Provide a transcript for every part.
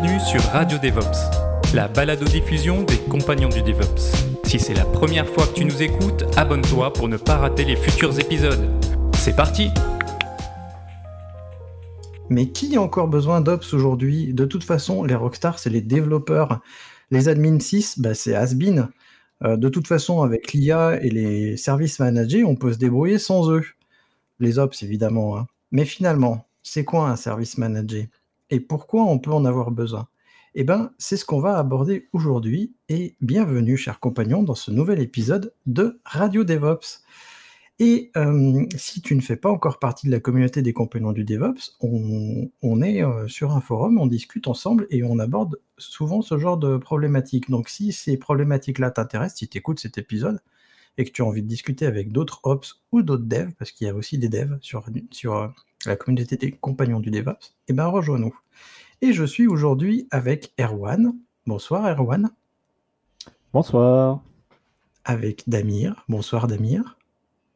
bienvenue sur Radio DevOps, la balado-diffusion des compagnons du DevOps. Si c'est la première fois que tu nous écoutes, abonne-toi pour ne pas rater les futurs épisodes. C'est parti Mais qui a encore besoin d'Ops aujourd'hui De toute façon, les rockstars, c'est les développeurs. Les Admin 6, bah, c'est Asbin. Euh, de toute façon, avec l'IA et les services managés, on peut se débrouiller sans eux. Les Ops, évidemment. Hein. Mais finalement, c'est quoi un service Manager et pourquoi on peut en avoir besoin Eh bien, c'est ce qu'on va aborder aujourd'hui et bienvenue, chers compagnons, dans ce nouvel épisode de Radio DevOps. Et euh, si tu ne fais pas encore partie de la communauté des compagnons du DevOps, on, est euh, sur un forum, on discute ensemble et on aborde souvent ce genre de problématiques. Donc si ces problématiques-là t'intéressent, si tu écoutes cet épisode et que tu as envie de discuter avec d'autres Ops ou d'autres devs, parce qu'il y a aussi des devs sur, sur la communauté des compagnons du DevOps, et eh ben rejoins-nous. Et je suis aujourd'hui avec Erwan. Bonsoir Erwan. Bonsoir. Avec Damir. Bonsoir Damir.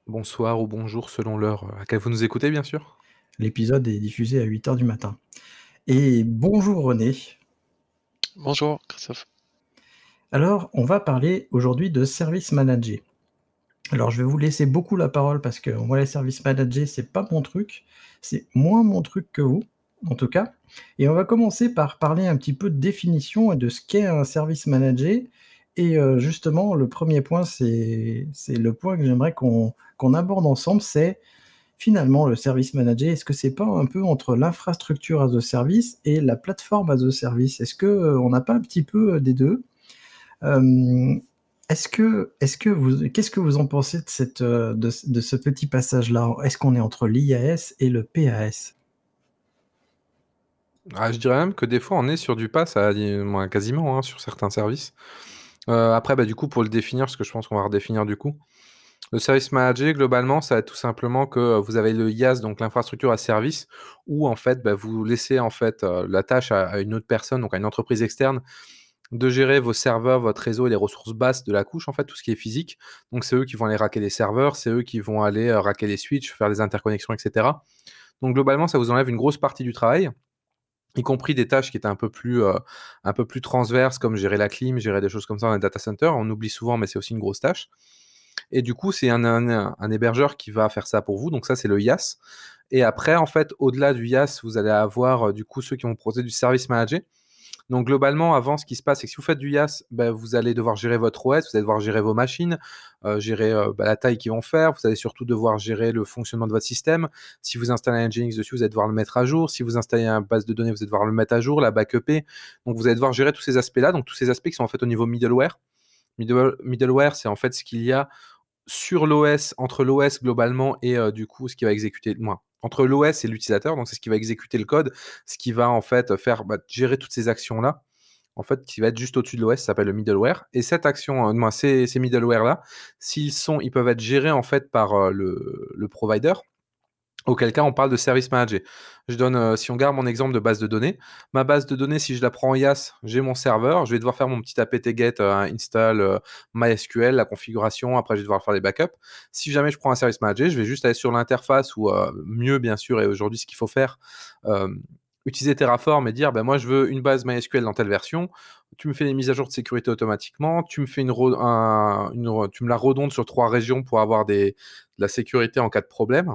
Bonsoir ou bonjour selon l'heure euh, à laquelle vous nous écoutez bien sûr. L'épisode est diffusé à 8h du matin. Et bonjour René. Bonjour Christophe. Alors, on va parler aujourd'hui de service manager. Alors, je vais vous laisser beaucoup la parole parce que moi, les services managés, c'est pas mon truc. C'est moins mon truc que vous, en tout cas. Et on va commencer par parler un petit peu de définition et de ce qu'est un service managé. Et euh, justement, le premier point, c'est le point que j'aimerais qu'on aborde ensemble, c'est finalement le service managé. Est-ce que c'est pas un peu entre l'infrastructure as a service et la plateforme as a service Est-ce que euh, on n'a pas un petit peu euh, des deux est-ce que, que vous, qu'est-ce que vous en pensez de cette, euh, de, ce petit passage-là Est-ce qu'on est entre l'IAS et le PAS ah, je dirais même que des fois, on est sur du pas, quasiment, hein, sur certains services. Euh, après, bah, du coup, pour le définir, ce que je pense qu'on va redéfinir du coup, le service manager, globalement, ça va être tout simplement que euh, vous avez le IAS, donc l'infrastructure à service, où en fait, bah, vous laissez en fait la tâche à, une autre personne, donc à une entreprise externe, de gérer vos serveurs, votre réseau et les ressources basses de la couche, en fait, tout ce qui est physique. Donc, c'est eux qui vont aller raquer les serveurs, c'est eux qui vont aller euh, raquer les switches, faire les interconnexions, etc. Donc, globalement, ça vous enlève une grosse partie du travail y compris des tâches qui étaient un peu plus, euh, un peu plus transverses, comme gérer la clim, gérer des choses comme ça dans les data centers. On oublie souvent, mais c'est aussi une grosse tâche. Et du coup, c'est un, hébergeur qui va faire ça pour vous. Donc ça, c'est le IaaS. Et après, en fait, au-delà du IaaS, vous allez avoir euh, du coup ceux qui vont proposer du service manager. Donc globalement, avant, ce qui se passe, c'est que si vous faites du YAS, ben, vous allez devoir gérer votre OS, vous allez devoir gérer vos machines, euh, gérer euh, ben, la taille qu'ils vont faire, vous allez surtout devoir gérer le fonctionnement de votre système. Si vous installez un Nginx dessus, vous allez devoir le mettre à jour. Si vous installez une base de données, vous allez devoir le mettre à jour, la backup. Donc vous allez devoir gérer tous ces aspects-là, donc tous ces aspects qui sont en fait au niveau middleware. middleware, c'est en fait ce qu'il y a sur l'OS, entre l'OS globalement et euh, du coup ce qui va exécuter, moins entre l'OS et l'utilisateur. Donc, c'est ce qui va exécuter le code, ce qui va en fait faire bah, gérer toutes ces actions-là. En fait, qui va être juste au-dessus de l'OS, ça s'appelle le middleware. Et cette action, euh, ces, ces middleware-là, s'ils sont, ils peuvent être gérés en fait par euh, le, le, provider. Auquel cas, on parle de service manager. Je donne, euh, si on garde mon exemple de base de données, ma base de données, si je la prends en IaaS, j'ai mon serveur, je vais devoir faire mon petit apt-get, euh, install euh, MySQL, la configuration, après je vais devoir faire les backups. Si jamais je prends un service manager, je vais juste aller sur l'interface ou mieux, bien sûr, et aujourd'hui, ce qu'il faut faire, utiliser Terraform et dire ben moi je veux une base MySQL dans telle version, tu me fais les mises à jour de sécurité automatiquement, tu me fais une, tu me la redondes sur trois régions pour avoir des, de la sécurité en cas de problème.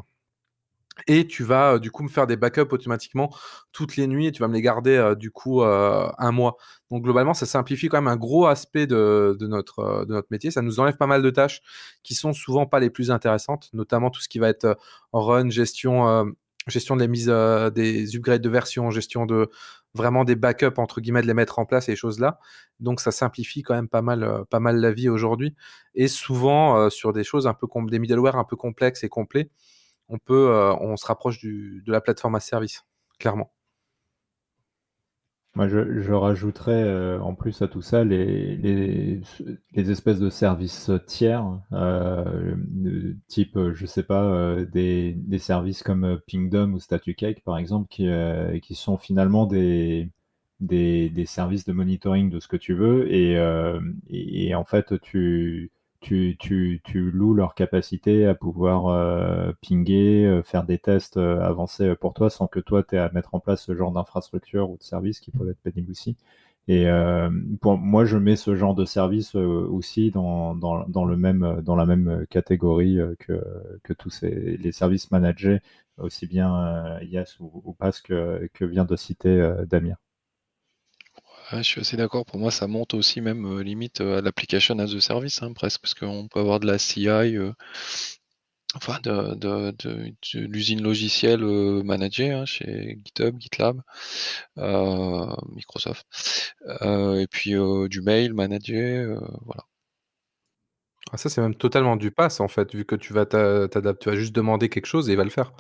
Et tu vas euh, du coup me faire des backups automatiquement toutes les nuits et tu vas me les garder euh, du coup euh, un mois. Donc globalement, ça simplifie quand même un gros aspect de, notre, métier. Ça nous enlève pas mal de tâches qui sont souvent pas les plus intéressantes, notamment tout ce qui va être run, gestion des mises, des upgrades de version, gestion de vraiment des backups entre guillemets de les mettre en place et choses là. Donc ça simplifie quand même pas mal, la vie aujourd'hui. Et souvent sur des choses un peu des middleware un peu complexes et complets, on peut, euh, on se rapproche de la plateforme à service, clairement. Moi, je, rajouterais euh, en plus à tout ça les, les, espèces de services tiers, euh, type, je sais pas, des, services comme Pingdom ou StatuCake, par exemple, qui, sont finalement des, services de monitoring de ce que tu veux. et en fait, tu, tu, tu, tu, loues leur capacité à pouvoir euh, pinger, euh, faire des tests euh, avancés pour toi sans que toi tu aies à mettre en place ce genre d'infrastructure ou de services qui peuvent être pénibles aussi. Et moi, je mets ce genre de service aussi dans, dans, dans, le même, dans la même catégorie que, que tous ces, les services managés, aussi bien yes ou, ou que, que vient de citer Damien je suis assez d'accord. Pour moi, ça monte aussi même euh, limite euh, à l'application as a service, hein, presque, parce qu'on peut avoir de la CI, euh, enfin de, l'usine logicielle managée hein, chez GitHub, GitLab, Microsoft, et puis du mail managé, voilà. Ah, ça, c'est même totalement du pass en fait, vu que tu vas tu vas juste demander quelque chose et il va le faire.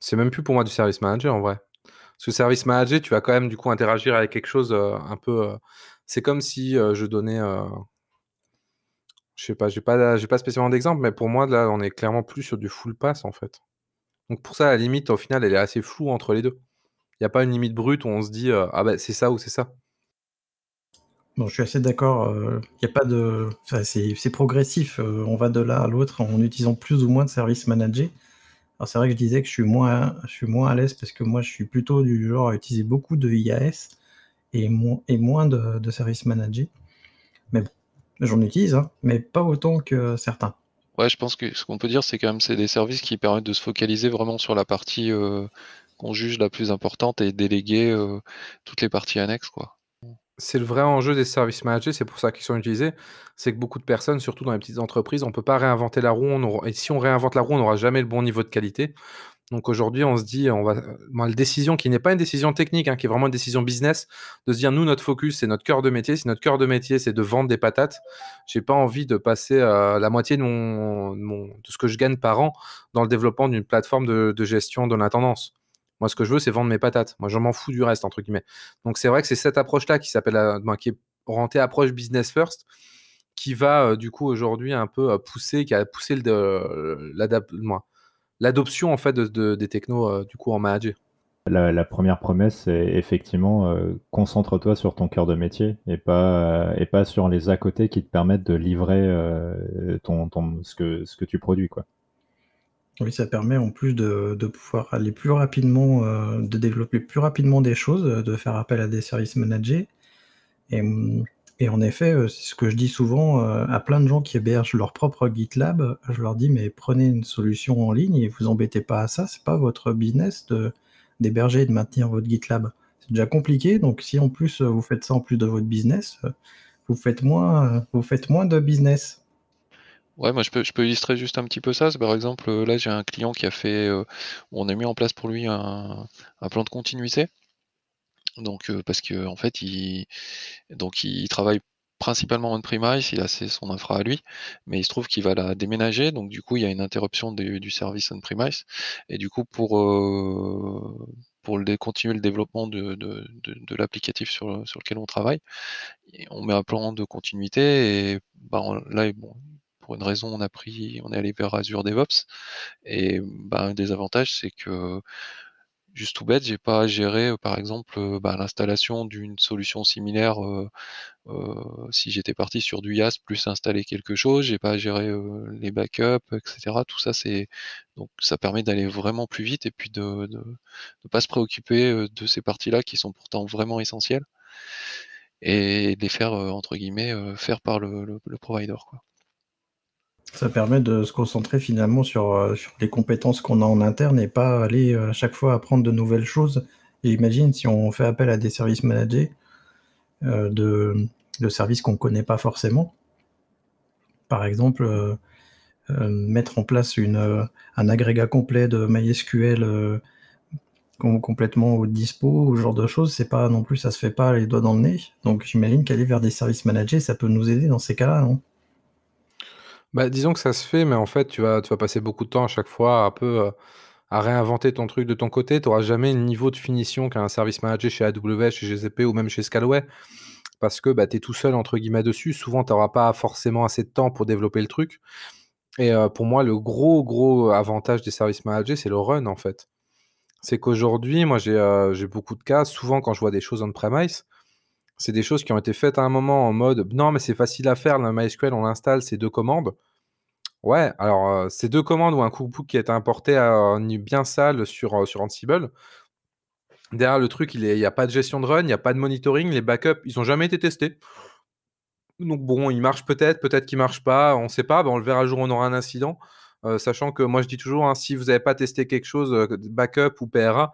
C'est même plus pour moi du service manager en vrai. Ce service manager, tu vas quand même du coup interagir avec quelque chose euh, un peu. Euh, c'est comme si euh, je donnais. je sais pas, j'ai pas, j'ai pas spécialement d'exemple, mais pour moi là, on est clairement plus sur du full pass en fait. Donc pour ça, la limite au final, elle est assez floue entre les deux. Il n'y a pas une limite brute où on se dit ah ben c'est ça ou c'est ça. Bon, je suis assez d'accord. Il n'y a pas de, c'est progressif. on va de l'un à l'autre en utilisant plus ou moins de services managés. Alors c'est vrai que je disais que je suis moins, je suis moins à l'aise parce que moi je suis plutôt du genre à utiliser beaucoup de IAS et, et moins de, services managés. Mais bon, j'en utilise, hein, mais pas autant que certains. Ouais, je pense que ce qu'on peut dire, c'est quand même c'est des services qui permettent de se focaliser vraiment sur la partie euh, qu'on juge la plus importante et déléguer euh, toutes les parties annexes, quoi c'est le vrai enjeu des services managés, c'est pour ça qu'ils sont utilisés. C'est que beaucoup de personnes, surtout dans les petites entreprises, on ne peut pas réinventer la roue. et si on réinvente la roue, on n'aura jamais le bon niveau de qualité. Donc aujourd'hui, on se dit, on va, la décision qui n'est pas une décision technique, hein, qui est vraiment une décision business, de se dire, nous, notre focus, c'est notre cœur de métier. Si notre cœur de métier, c'est de vendre des patates, je n'ai pas envie de passer euh, la moitié de, ce que je gagne par an dans le développement d'une plateforme de, de gestion de l'intendance. Moi, ce que je veux, c'est vendre mes patates. Moi, je m'en fous du reste, entre guillemets. Donc, c'est vrai que c'est cette approche-là qui s'appelle, euh, ben, est orientée approche business first, qui va euh, du coup aujourd'hui un peu euh, pousser, qui a poussé l'adoption en fait de, des technos du coup en manager. La, la, première promesse, c'est effectivement concentre-toi sur ton cœur de métier et pas, et pas sur les à côtés qui te permettent de livrer ton, ce, que, ce que tu produis. Quoi. Oui, ça permet en plus de, pouvoir aller plus rapidement, euh, de développer plus rapidement des choses, euh, de faire appel à des services managés. Et, en effet, euh, c'est ce que je dis souvent à plein de gens qui hébergent leur propre GitLab. Je leur dis, mais prenez une solution en ligne et vous embêtez pas à ça. C'est pas votre business d'héberger et de maintenir votre GitLab. C'est déjà compliqué. Donc, si en plus vous faites ça en plus de votre business, vous faites moins, vous faites moins de business. Ouais, moi je peux, illustrer juste un petit peu ça. Par exemple, euh, là j'ai un client qui a fait, euh, on a mis en place pour lui un, plan de continuité. Donc euh, parce que en fait il, donc il travaille principalement en premise, il a son infra à lui, mais il se trouve qu'il va la déménager, donc du coup il y a une interruption du service on premise, et du coup pour pour continuer le développement de, de, l'applicatif sur, lequel on travaille, on met un plan de continuité et bah, là bon, pour une raison, on a pris, on est allé vers Azure DevOps. Et bah, un des avantages, c'est que juste tout bête, j'ai pas à gérer, euh, par exemple, euh, bah, l'installation d'une solution similaire. Euh, si j'étais parti sur du IaaS plus installer quelque chose, j'ai pas à gérer les backups, etc. Tout ça, c'est donc ça permet d'aller vraiment plus vite et puis de ne pas se préoccuper de ces parties-là qui sont pourtant vraiment essentielles et de les faire entre guillemets faire par le, provider. Ça permet de se concentrer finalement euh, sur, les compétences qu'on a en interne et pas aller euh, à chaque fois apprendre de nouvelles choses. Et imagine si on fait appel à des services managés euh, de, services qu'on ne connaît pas forcément. Par exemple, mettre en place une, un agrégat complet de MySQL complètement au dispo, ce genre de choses, c'est pas non plus, ça se fait pas les doigts dans le nez. Donc j'imagine qu'aller vers des services managés, ça peut nous aider dans ces cas-là, non bah, disons que ça se fait, mais en fait, tu vas, tu vas passer beaucoup de temps à chaque fois un peu euh, à réinventer ton truc de ton côté. Tu n'auras jamais le niveau de finition qu'un service manager chez AWS, chez GCP ou même chez Scalway. Parce que bah, tu es tout seul, entre guillemets, dessus. Souvent, tu n'auras pas forcément assez de temps pour développer le truc. Et euh, pour moi, le gros, gros avantage des services managers, c'est le run, en fait. C'est qu'aujourd'hui, moi, j'ai euh, j'ai beaucoup de cas. Souvent, quand je vois des choses en premise c'est des choses qui ont été faites à un moment en mode non, mais c'est facile à faire, le MySQL, on l'installe, ces deux commandes. Ouais, alors euh, ces deux commandes ou un cookbook qui a été importé à, bien sale sur, euh, sur Ansible, derrière le truc, il n'y a pas de gestion de run, il n'y a pas de monitoring, les backups, ils n'ont jamais été testés. Donc bon, ils marchent peut-être, peut-être qu'ils ne marche pas, on ne sait pas, ben, on le verra jour on aura un incident. Euh, sachant que moi je dis toujours, hein, si vous n'avez pas testé quelque chose, backup ou PRA,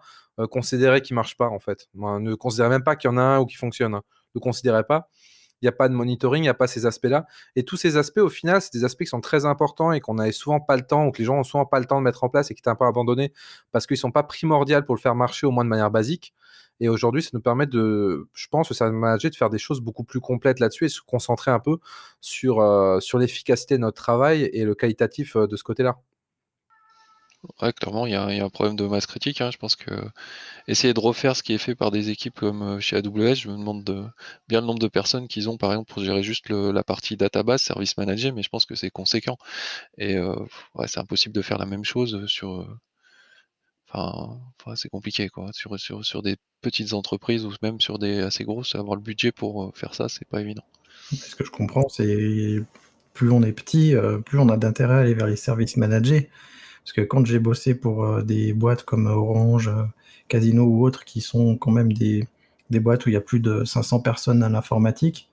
considérez qu'il ne marche pas en fait. Ben, ne considérez même pas qu'il y en a un ou qu'il fonctionne. Hein ne considérait pas. Il n'y a pas de monitoring, il n'y a pas ces aspects-là. Et tous ces aspects, au final, c'est des aspects qui sont très importants et qu'on n'avait souvent pas le temps, ou que les gens n'ont souvent pas le temps de mettre en place et qui étaient un peu abandonnés parce qu'ils ne sont pas primordiaux pour le faire marcher, au moins de manière basique. Et aujourd'hui, ça nous permet de, je pense, ça de faire des choses beaucoup plus complètes là-dessus et se concentrer un peu sur, euh, sur l'efficacité de notre travail et le qualitatif euh, de ce côté-là clairement, il y, a, un problème de masse critique. Hein. Je pense que essayer de refaire ce qui est fait par des équipes comme euh, chez AWS, je me demande bien le nombre de personnes qu'ils ont, par exemple, pour gérer juste la partie database, service manager, mais je pense que c'est conséquent. Et euh, c'est impossible de faire la même chose sur. Euh, enfin, c'est compliqué, quoi. Sur, des petites entreprises ou même sur des assez grosses, avoir le budget pour faire ça, c'est pas évident. Ce que je comprends, c'est plus on est petit, plus on a d'intérêt à aller vers les services managés. Parce que quand j'ai bossé pour euh, des boîtes comme Orange, euh, Casino ou autres, qui sont quand même des, boîtes où il y a plus de 500 personnes à l'informatique,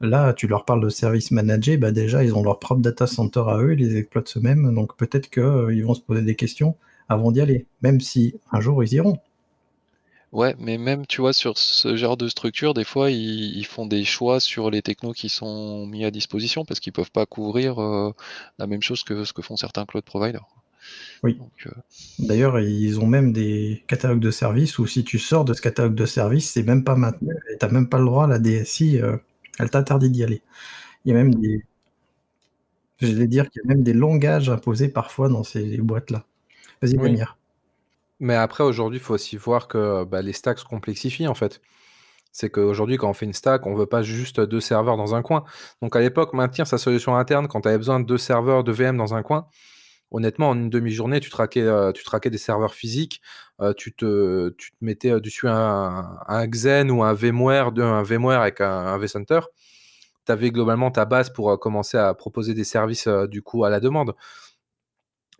là, tu leur parles de service managé, bah, déjà, ils ont leur propre data center à eux, ils les exploitent eux-mêmes, donc peut-être qu'ils euh, vont se poser des questions avant d'y aller, même si un jour, ils iront. Ouais, mais même, tu vois, sur ce genre de structure, des fois, ils, font des choix sur les technos qui sont mis à disposition parce qu'ils ne peuvent pas couvrir la même chose que ce que font certains cloud providers. Oui. Euh, D'ailleurs, ils ont même des catalogues de services où si tu sors de ce catalogue de services, c'est même pas maintenu n'as même pas le droit. La DSI, euh, elle t'interdit d'y aller. Il y a même des, je vais dire qu'il y a même des langages imposés parfois dans ces boîtes-là. Vas-y, oui. venir. Mais après, aujourd'hui, il faut aussi voir que bah, les stacks se complexifient en fait. C'est qu'aujourd'hui, quand on fait une stack, on ne veut pas juste deux serveurs dans un coin. Donc à l'époque, maintenir sa solution interne quand tu avais besoin de deux serveurs de VM dans un coin, honnêtement, en une demi-journée, tu traquais, euh, des serveurs physiques, euh, tu, te, te mettais euh, dessus un, Xen ou un VMware, VMware avec un, vCenter. Tu avais globalement ta base pour commencer à proposer des services du coup à la demande.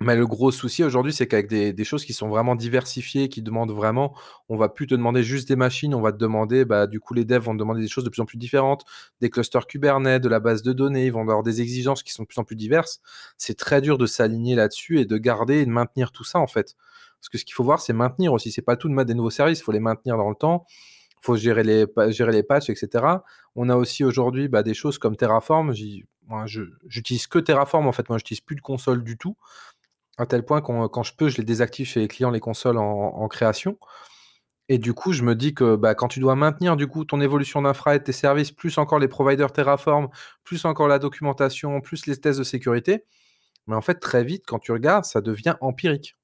Mais le gros souci aujourd'hui, c'est qu'avec des, choses qui sont vraiment diversifiées, qui demandent vraiment, on va plus te demander juste des machines, on va te demander, bah, du coup, les devs vont te demander des choses de plus en plus différentes, des clusters Kubernetes, de la base de données, ils vont avoir des exigences qui sont de plus en plus diverses. C'est très dur de s'aligner là-dessus et de garder et de maintenir tout ça, en fait. Parce que ce qu'il faut voir, c'est maintenir aussi. C'est pas tout de mettre des nouveaux services, il faut les maintenir dans le temps il faut gérer les, gérer les patchs, etc. On a aussi aujourd'hui bah, des choses comme Terraform. J'utilise que Terraform en fait. Moi, j'utilise plus de console du tout à tel point qu'on, quand je peux, je les désactive chez les clients les consoles en, création. Et du coup, je me dis que bah, quand tu dois maintenir du coup ton évolution d'infra et tes services, plus encore les providers Terraform, plus encore la documentation, plus les tests de sécurité, mais en fait très vite, quand tu regardes, ça devient empirique.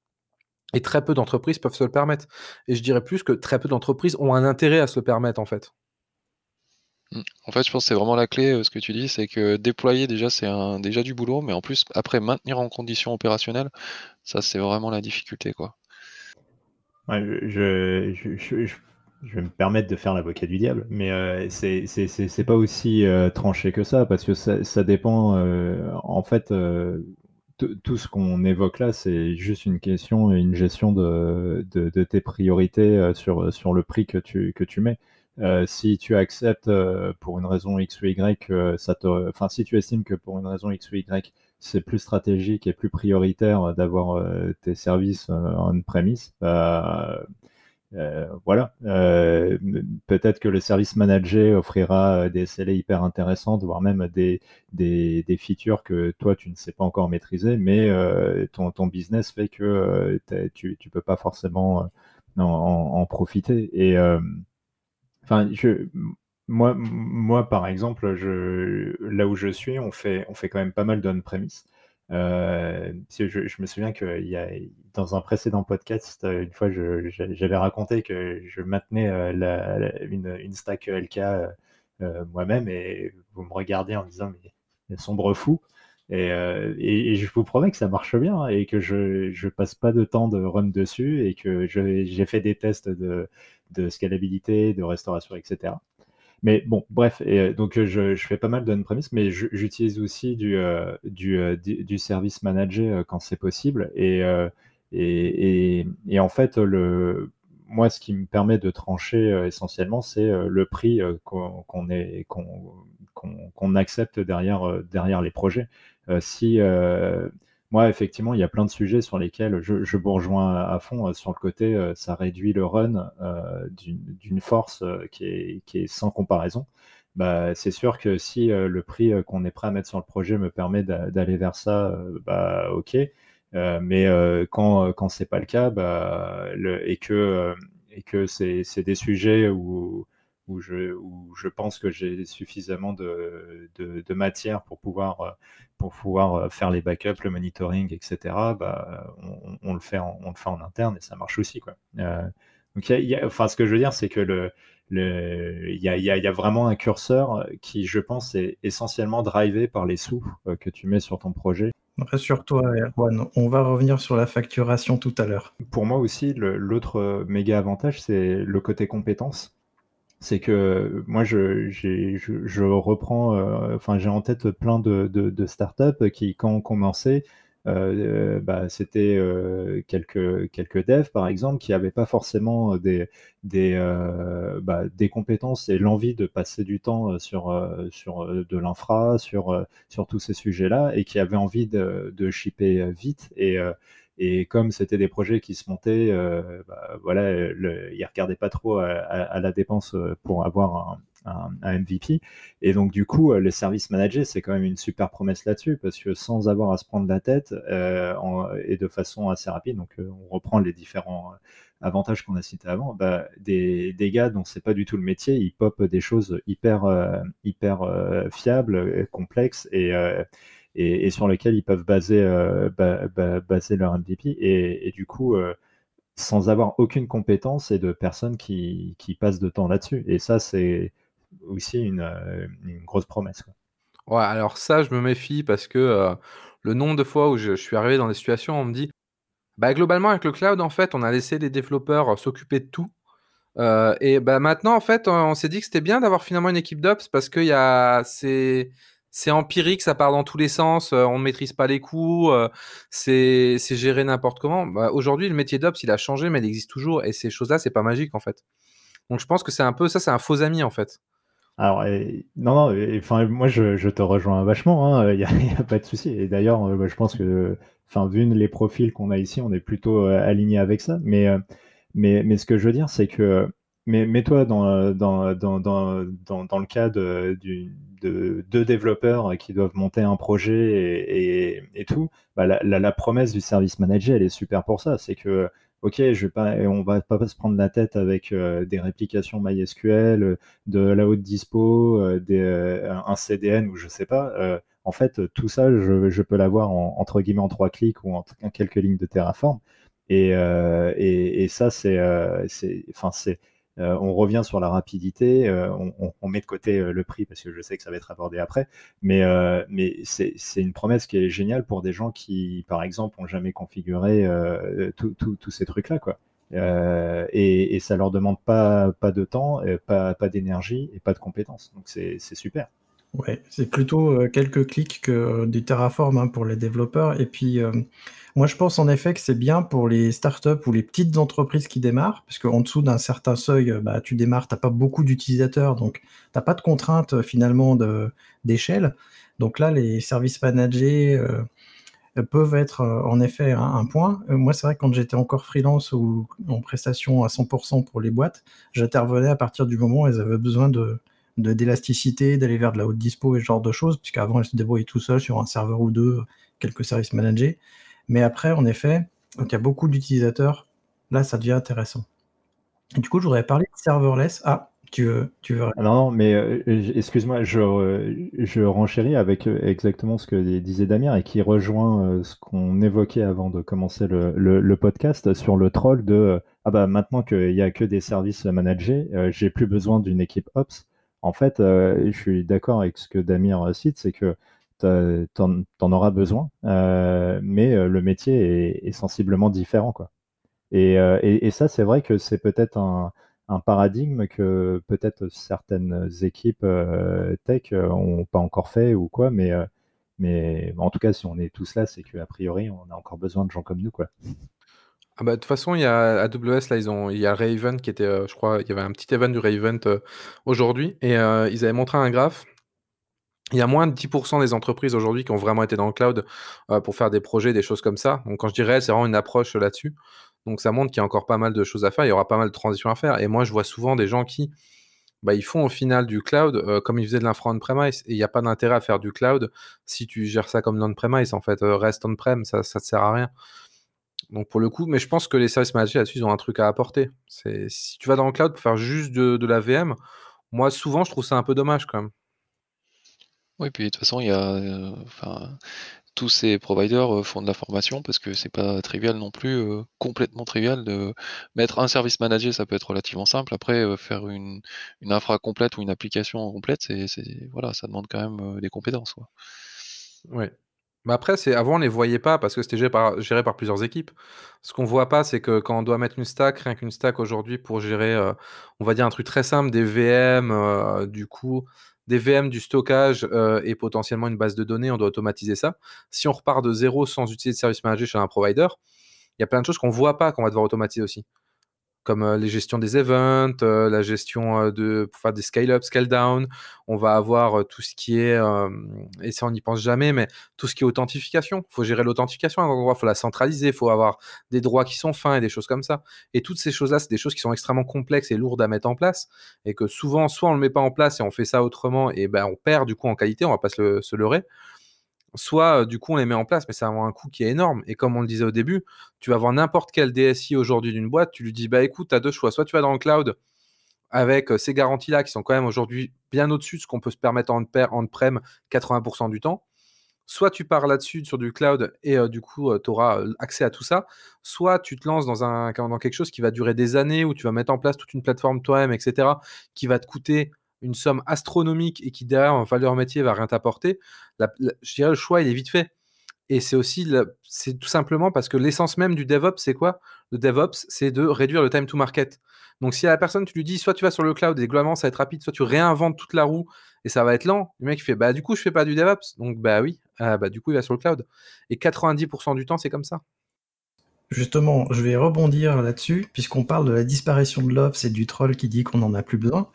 Et très peu d'entreprises peuvent se le permettre. Et je dirais plus que très peu d'entreprises ont un intérêt à se le permettre en fait. Mm. En fait, je pense que c'est vraiment la clé, euh, ce que tu dis, c'est que déployer déjà, c'est déjà du boulot, mais en plus, après, maintenir en condition opérationnelle, ça, c'est vraiment la difficulté, quoi. je, vais me permettre de faire l'avocat du diable, mais euh, c'est, pas aussi euh, tranché que ça, parce que ça, dépend, en fait, tout ce qu'on évoque là, c'est juste une question, et une gestion de, tes priorités sur, le prix que tu mets. Euh, si tu acceptes euh, pour une raison X ou Y, euh, ça te... enfin, si tu estimes que pour une raison X ou Y, c'est plus stratégique et plus prioritaire d'avoir tes services en premise bah, voilà. Peut-être que le service manager offrira des SLA e hyper intéressantes, voire même des, features que toi, tu ne sais pas encore maîtriser, mais ton, business fait que tu ne peux pas forcément en, en, profiter. Et Enfin, moi, moi, par exemple, je, là où je suis, on fait, on fait quand même pas mal d'on-premise. Euh, je, me souviens que y a, dans un précédent podcast, une fois, j'avais raconté que je maintenais euh, une, stack LK euh, euh, moi-même et vous me regardez en disant mais sombre fou. Et, et, et, je vous promets que ça marche bien et que je ne passe pas de temps de run dessus et que j'ai fait des tests de, de scalabilité, de restauration, etc. Mais bon, bref, et euh, donc euh, je, fais pas mal de on-premise, mais j'utilise aussi du, euh, du, service manager quand c'est possible. Et, et, et, en fait, le, moi, ce qui me permet de trancher essentiellement, c'est le prix qu'on est qu'on accepte derrière, derrière les projets. si moi, effectivement, il y a plein de sujets sur lesquels je, je vous rejoins à, fond. Euh, sur le côté, euh, ça réduit le run euh, d'une force qui est, sans comparaison. Bah, c'est sûr que si le prix qu'on est prêt à mettre sur le projet me permet d'aller vers ça, bah, ok. mais quand, ce n'est pas le cas, que, bah, et que c'est des sujets où, où je, pense que j'ai suffisamment de, matière pour pouvoir, euh, pour pouvoir euh, faire les backups, le monitoring, etc., bah, on, le fait en, on le fait en interne et ça marche aussi. Quoi. Euh, donc, enfin, ce que je veux dire, c'est que y, a, y, a, vraiment un curseur qui, je pense, est essentiellement drivé par les sous que tu mets sur ton projet. Rassure-toi, Erwan, on va revenir sur la facturation tout à l'heure. Pour moi aussi, l'autre méga avantage, c'est le côté compétence c'est que euh, moi, je, reprends, euh, enfin, j'ai en tête plein de, startups qui, quand on commençait, euh, bah, c'était quelques, quelques devs, par exemple, qui n'avaient pas forcément des, bah, des, compétences et l'envie de passer du temps sur, sur de l'infra, sur, sur tous ces sujets-là, et qui avaient envie de, de shipper vite. Et, et comme c'était des projets qui se montaient, ils euh, bah, voilà, le, ils regardaient pas trop à, la dépense euh, pour avoir un, MVP. Et donc du coup, euh, les services managés, c'est quand même une super promesse là-dessus parce que sans avoir à se prendre la tête et de façon assez rapide, donc on reprend les différents avantages qu'on a cités avant, bah, des, des, gars dont c'est pas du tout le métier, ils popent des choses hyper, hyper fiables, complexes et et, sur lequel ils peuvent baser, euh, leur MVP. Et, du coup, euh, sans avoir aucune compétence et de personnes qui, passent de temps là-dessus. Et ça, c'est aussi une, euh, grosse promesse. Ouais, alors ça, je me méfie parce que le nombre de fois où je, suis arrivé dans des situations, on me dit, bah, globalement, avec le cloud, en fait, on a laissé les développeurs s'occuper de tout. et bah, maintenant, en fait, on, s'est dit que c'était bien d'avoir finalement une équipe d'Ops parce qu'il y a, ces c'est empirique, ça part dans tous les sens, euh, on ne maîtrise pas les coûts, euh, c'est géré n'importe comment. Bah, aujourd'hui, le métier d'Ops, il a changé, mais il existe toujours. Et ces choses-là, c'est pas magique, en fait. Donc je pense que c'est un peu ça, c'est un faux ami, en fait. Alors, non, non, enfin, moi, je, te rejoins vachement, hein, il n'y a, pas de souci. Et d'ailleurs, euh, bah, je pense que, enfin, vu les profils qu'on a ici, on est plutôt aligné avec ça. Mais, mais, mais ce que je veux dire, c'est que mais toi euh, euh, dans, dans, dans, dans, le cas de, deux développeurs qui doivent monter un projet et, et, tout. Bah, la, promesse du service manager, elle est super pour ça. C'est que, OK, je vais pas, on va pas se prendre la tête avec euh, des réplications MySQL, de la haute dispo, des, un CDN ou je sais pas. en fait, tout ça, je, je peux l'avoir en, entre guillemets en trois clics ou en, quelques lignes de Terraform. Et, et ça, c'est, enfin, c'est euh, on revient sur la rapidité, euh, on, met de côté euh, le prix parce que je sais que ça va être abordé après, mais, c'est une promesse qui est géniale pour des gens qui, par exemple, n'ont jamais configuré tous ces trucs-là. Et, ça leur demande pas, de temps, pas, pas d'énergie et pas de compétences. Donc c'est super c'est plutôt euh, quelques clics que euh, des Terraform hein, pour les développeurs. Et puis, euh, moi, je pense en effet que c'est bien pour les startups ou les petites entreprises qui démarrent, parce qu'en dessous d'un certain seuil, bah, tu démarres, tu n'as pas beaucoup d'utilisateurs, donc tu n'as pas de contraintes finalement d'échelle. Donc là, les services managés peuvent être en effet un, hein, un point. moi, c'est vrai que quand j'étais encore freelance ou en prestation à 100% pour les boîtes, j'intervenais à partir du moment où elles avaient besoin de d'élasticité, d'aller vers de la haute dispo et ce genre de choses, puisqu'avant, elle se débrouillait tout seul sur un serveur ou deux, quelques services managés. Mais après, en effet, quand il y a beaucoup d'utilisateurs, là, ça devient intéressant. du coup, je voudrais parler de serverless. Ah, tu veux, tu veux... Non, mais euh, excuse-moi, je, euh, je renchéris avec euh, exactement ce que disait Damien et qui rejoint ce qu'on évoquait avant de commencer le, podcast sur le troll de ah bah maintenant qu'il n'y a que des services managés, j'ai plus besoin d'une équipe ops. En fait, euh, je suis d'accord avec ce que Damir euh, cite, c'est que tu en auras besoin, euh, mais le métier est, sensiblement différent. Quoi. Et, ça, c'est vrai que c'est peut-être un, paradigme que peut-être certaines équipes tech n'ont pas encore fait ou quoi, mais, en tout cas, si on est tous là, c'est qu'a priori, on a encore besoin de gens comme nous. Quoi. Ah bah, de toute façon, il y a AWS, là, ils ont, il y a Raven qui était, euh, je crois, il y avait un petit event du Raven euh, aujourd'hui, et euh, ils avaient montré un graphe. Il y a moins de 10% des entreprises aujourd'hui qui ont vraiment été dans le cloud pour faire des projets, des choses comme ça. Donc, quand je dirais, c'est vraiment une approche là-dessus. Donc, ça montre qu'il y a encore pas mal de choses à faire, il y aura pas mal de transitions à faire. Et moi, je vois souvent des gens qui, bah, ils font au final du cloud comme ils faisaient de l'infra on-premise. Et il n'y a pas d'intérêt à faire du cloud si tu gères ça comme l'on-premise. En fait, reste on-prem, ça ne sert à rien. Donc pour le coup, mais je pense que les services managés là-dessus, ont un truc à apporter. C'est si tu vas dans le cloud pour faire juste de, la VM, moi souvent je trouve ça un peu dommage quand même. Oui, puis de toute façon, il y a, euh, tous ces providers euh, font de la formation parce que c'est pas trivial non plus, euh, complètement trivial de mettre un service manager, ça peut être relativement simple. Après, faire une, une, infra complète ou une application complète, c'est, voilà, ça demande quand même des compétences. Oui. Ouais. Mais après, c'est avant on les voyait pas parce que c'était géré par, plusieurs équipes. Ce qu'on voit pas, c'est que quand on doit mettre une stack, rien qu'une stack aujourd'hui pour gérer, euh, on va dire un truc très simple, des VM, euh, du coup, des VM, du stockage euh, et potentiellement une base de données, on doit automatiser ça. Si on repart de zéro sans utiliser de service manager chez un provider, il y a plein de choses qu'on voit pas qu'on va devoir automatiser aussi comme les gestions des events, la gestion de pour des scale-up, scale-down. On va avoir tout ce qui est, et ça on n'y pense jamais, mais tout ce qui est authentification. Il faut gérer l'authentification à un il faut la centraliser, il faut avoir des droits qui sont fins et des choses comme ça. Et toutes ces choses-là, c'est des choses qui sont extrêmement complexes et lourdes à mettre en place et que souvent, soit on ne le met pas en place et on fait ça autrement et ben on perd du coup en qualité, on va pas se leurrer soit euh, du coup on les met en place, mais ça avoir un coût qui est énorme. Et comme on le disait au début, tu vas voir n'importe quel DSI aujourd'hui d'une boîte, tu lui dis bah écoute, tu as deux choix, soit tu vas dans le cloud avec euh, ces garanties-là qui sont quand même aujourd'hui bien au-dessus de ce qu'on peut se permettre en on-prem 80% du temps. Soit tu pars là-dessus sur du cloud et euh, du coup tu auras accès à tout ça, soit tu te lances dans, un, dans quelque chose qui va durer des années où tu vas mettre en place toute une plateforme toi-même, etc., qui va te coûter une somme astronomique et qui derrière en valeur métier va rien t'apporter, je dirais le choix il est vite fait. Et c'est aussi, c'est tout simplement parce que l'essence même du DevOps, c'est quoi Le DevOps, c'est de réduire le time to market. Donc si à la personne, tu lui dis, soit tu vas sur le cloud et globalement, ça va être rapide, soit tu réinventes toute la roue et ça va être lent, le mec il fait, bah du coup, je fais pas du DevOps. Donc bah oui, ah, bah, du coup, il va sur le cloud. Et 90% du temps, c'est comme ça. Justement, je vais rebondir là-dessus, puisqu'on parle de la disparition de l'Ops et du troll qui dit qu'on n'en a plus besoin.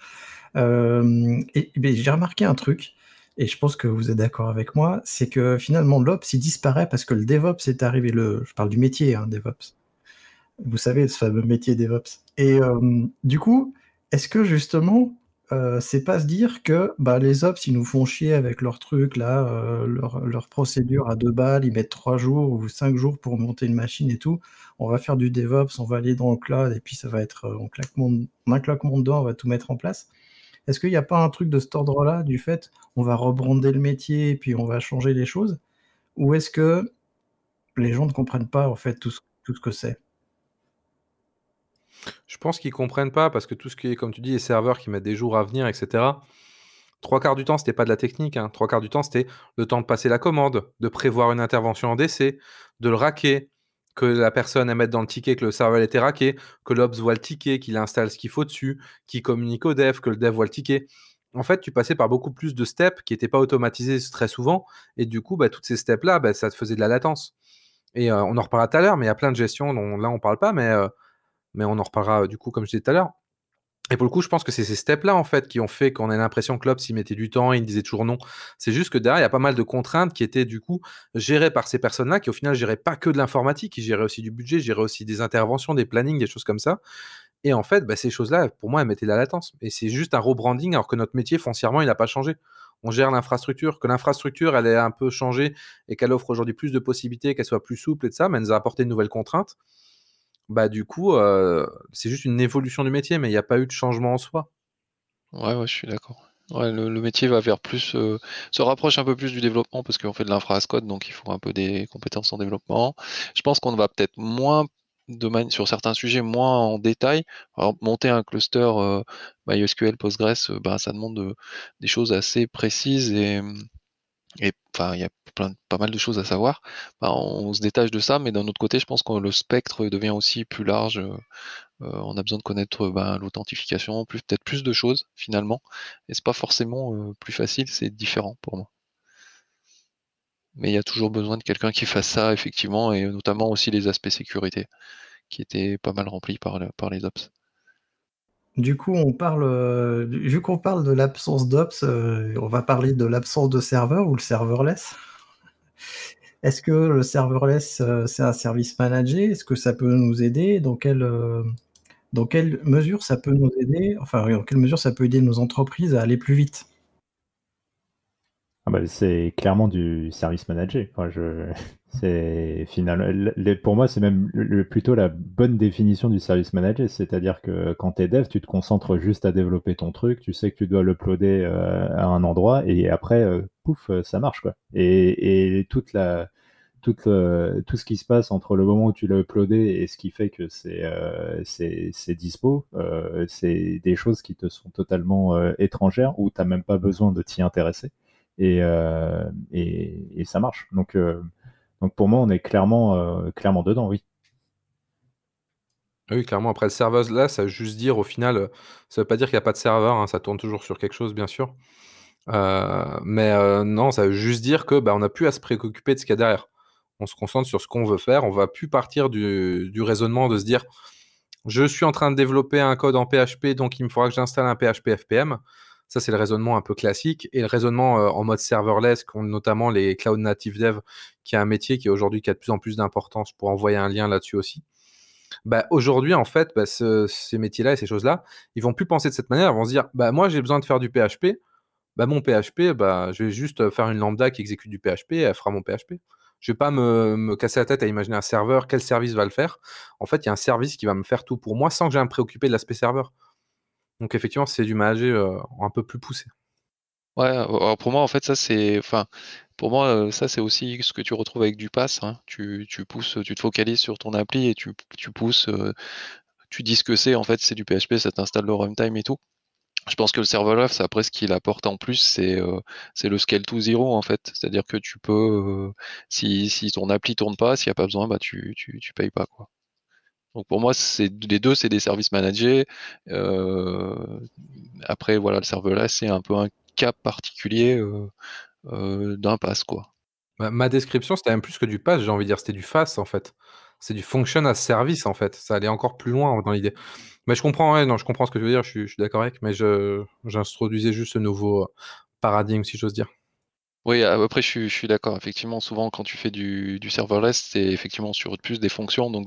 Euh, et, j'ai remarqué un truc, et je pense que vous êtes d'accord avec moi, c'est que finalement l'Ops, il disparaît parce que le DevOps est arrivé. Le, je parle du métier, hein, DevOps. Vous savez, ce fameux métier DevOps. Et euh, du coup, est-ce que justement, euh, c'est pas se dire que bah, les ops, ils nous font chier avec leur truc là, leur, procédure à deux balles, ils mettent trois jours ou cinq jours pour monter une machine et tout. On va faire du DevOps, on va aller dans le cloud et puis ça va être claquement, en un claquement de dents on va tout mettre en place. Est-ce qu'il n'y a pas un truc de cet ordre-là, du fait on va rebrander le métier et puis on va changer les choses Ou est-ce que les gens ne comprennent pas en fait tout ce, que c'est Je pense qu'ils ne comprennent pas parce que tout ce qui est, comme tu dis, les serveurs qui mettent des jours à venir, etc. Trois quarts du temps, c'était pas de la technique. Hein. Trois quarts du temps, c'était le temps de passer la commande, de prévoir une intervention en décès, de le raquer, que la personne à mettre dans le ticket, que le serveur est raqué, que l'Obs voit le ticket, qu'il installe ce qu'il faut dessus, qu'il communique au dev, que le dev voit le ticket. En fait, tu passais par beaucoup plus de steps qui n'étaient pas automatisés très souvent. Et du coup, bah, toutes ces steps-là, bah, ça te faisait de la latence. Et euh, on en reparlera tout à l'heure, mais il y a plein de gestions dont là, on ne parle pas, mais, euh, mais on en reparlera euh, du coup, comme je disais tout à l'heure. Et pour le coup, je pense que c'est ces steps-là, en fait, qui ont fait qu'on ait l'impression que Klopp s'y mettait du temps, et il disait toujours non. C'est juste que derrière, il y a pas mal de contraintes qui étaient, du coup, gérées par ces personnes-là, qui au final géraient pas que de l'informatique, ils géraient aussi du budget, géraient aussi des interventions, des plannings, des choses comme ça. Et en fait, bah, ces choses-là, pour moi, elles mettaient de la latence. Et c'est juste un rebranding, alors que notre métier, foncièrement, il n'a pas changé. On gère l'infrastructure, que l'infrastructure, elle est un peu changée et qu'elle offre aujourd'hui plus de possibilités, qu'elle soit plus souple et de ça, mais elle nous a apporté de nouvelles contraintes. Bah, du coup, euh, c'est juste une évolution du métier, mais il n'y a pas eu de changement en soi. Ouais, ouais, je suis d'accord. le, métier va vers plus, euh, se rapproche un peu plus du développement parce qu'on fait de l'infra code, donc il faut un peu des compétences en développement. Je pense qu'on va peut-être moins de sur certains sujets moins en détail. monter un cluster euh, MySQL Postgres, bah, ça demande des choses assez précises et, et il y a pas mal de choses à savoir. Bah, on se détache de ça, mais d'un autre côté, je pense que le spectre devient aussi plus large. Euh, euh, on a besoin de connaître euh, ben, l'authentification, peut-être plus de choses finalement. Et c'est pas forcément plus facile, c'est différent pour moi. Mais il y a toujours besoin de quelqu'un qui fasse ça effectivement, et notamment aussi les aspects sécurité, qui étaient pas mal remplis par, par les ops. Du coup, on parle, euh, vu qu'on parle de l'absence d'ops, euh, on va parler de l'absence de serveur ou le serverless. Est-ce que le serverless, euh, c'est un service managé Est-ce que ça peut nous aider dans quelle, dans quelle mesure ça peut nous aider Enfin, dans quelle mesure ça peut aider nos entreprises à aller plus vite ah bah, C'est clairement du service managé. je... C'est finalement Pour moi, c'est même plutôt la bonne définition du service manager. C'est-à-dire que quand tu es dev, tu te concentres juste à développer ton truc. Tu sais que tu dois l'uploader euh, à un endroit et après, euh, pouf, euh, ça marche. Quoi. Et, toute la, tout ce qui se passe entre le moment où tu l'as uploadé et ce qui fait que c'est c'est dispo, c'est des choses qui te sont totalement étrangères ou tu même pas besoin de t'y intéresser. et, et, ça marche. Donc donc pour moi, on est clairement, euh, clairement dedans, oui. Ah oui, clairement. Après, le serveur, là, ça veut juste dire, au final, euh, ça ne veut pas dire qu'il n'y a pas de serveur, hein, ça tourne toujours sur quelque chose, bien sûr. Euh, mais non, ça veut juste dire que bah, on n'a plus à se préoccuper de ce qu'il y a derrière. On se concentre sur ce qu'on veut faire, on va plus partir du, du, raisonnement de se dire, je suis en train de développer un code en PHP, donc il me faudra que j'installe un PHP FPM. Ça, c'est le raisonnement un peu classique. Et le raisonnement euh, en mode serverless, notamment les cloud native dev, qui est un métier qui aujourd'hui a de plus en plus d'importance pour envoyer un lien là-dessus aussi. Bah, aujourd'hui, en fait, bah, ces métiers-là et ces choses-là, ils vont plus penser de cette manière. Ils vont se dire, bah, moi, j'ai besoin de faire du PHP. mon PHP, je vais juste faire une lambda qui exécute du PHP et elle fera mon PHP. Je ne vais pas me, me, casser la tête à imaginer un serveur, quel service va le faire. En fait, il y a un service qui va me faire tout pour moi sans que j'aie à me préoccuper de l'aspect serveur. Donc effectivement, c'est du manager euh, un peu plus poussé. Ouais, alors euh, oh, pour moi, en fait, ça c'est. Enfin, pour moi, euh, ça c'est aussi ce que tu retrouves avec du pass. Hein. Tu, tu, pousses, tu te focalises sur ton appli et tu, tu pousses, tu dis ce que c'est, en fait, c'est du PHP, ça t'installe le runtime et tout. Je pense que le serverless, après, ce qu'il apporte en plus, c'est le scale to zero, en fait. C'est-à-dire que tu peux, si, si, ton appli tourne pas, s'il n'y a pas besoin, bah, tu, tu, tu payes pas, quoi. Donc pour moi, c'est les deux, c'est des services managés. Euh, après, voilà, le serverless, c'est un peu un cas particulier euh, euh, d'un pass, quoi. ma description, c'était même plus que du pass, j'ai envie de dire, c'était du face, en fait. C'est du function as service en fait. Ça allait encore plus loin dans l'idée. Mais je comprends, non, je comprends ce que tu veux dire, je suis, suis d'accord avec, mais j'introduisais juste ce nouveau paradigme, si j'ose dire. Oui, après, je suis, je suis d'accord. Effectivement, souvent, quand tu fais du, serverless, c'est effectivement sur plus des fonctions, donc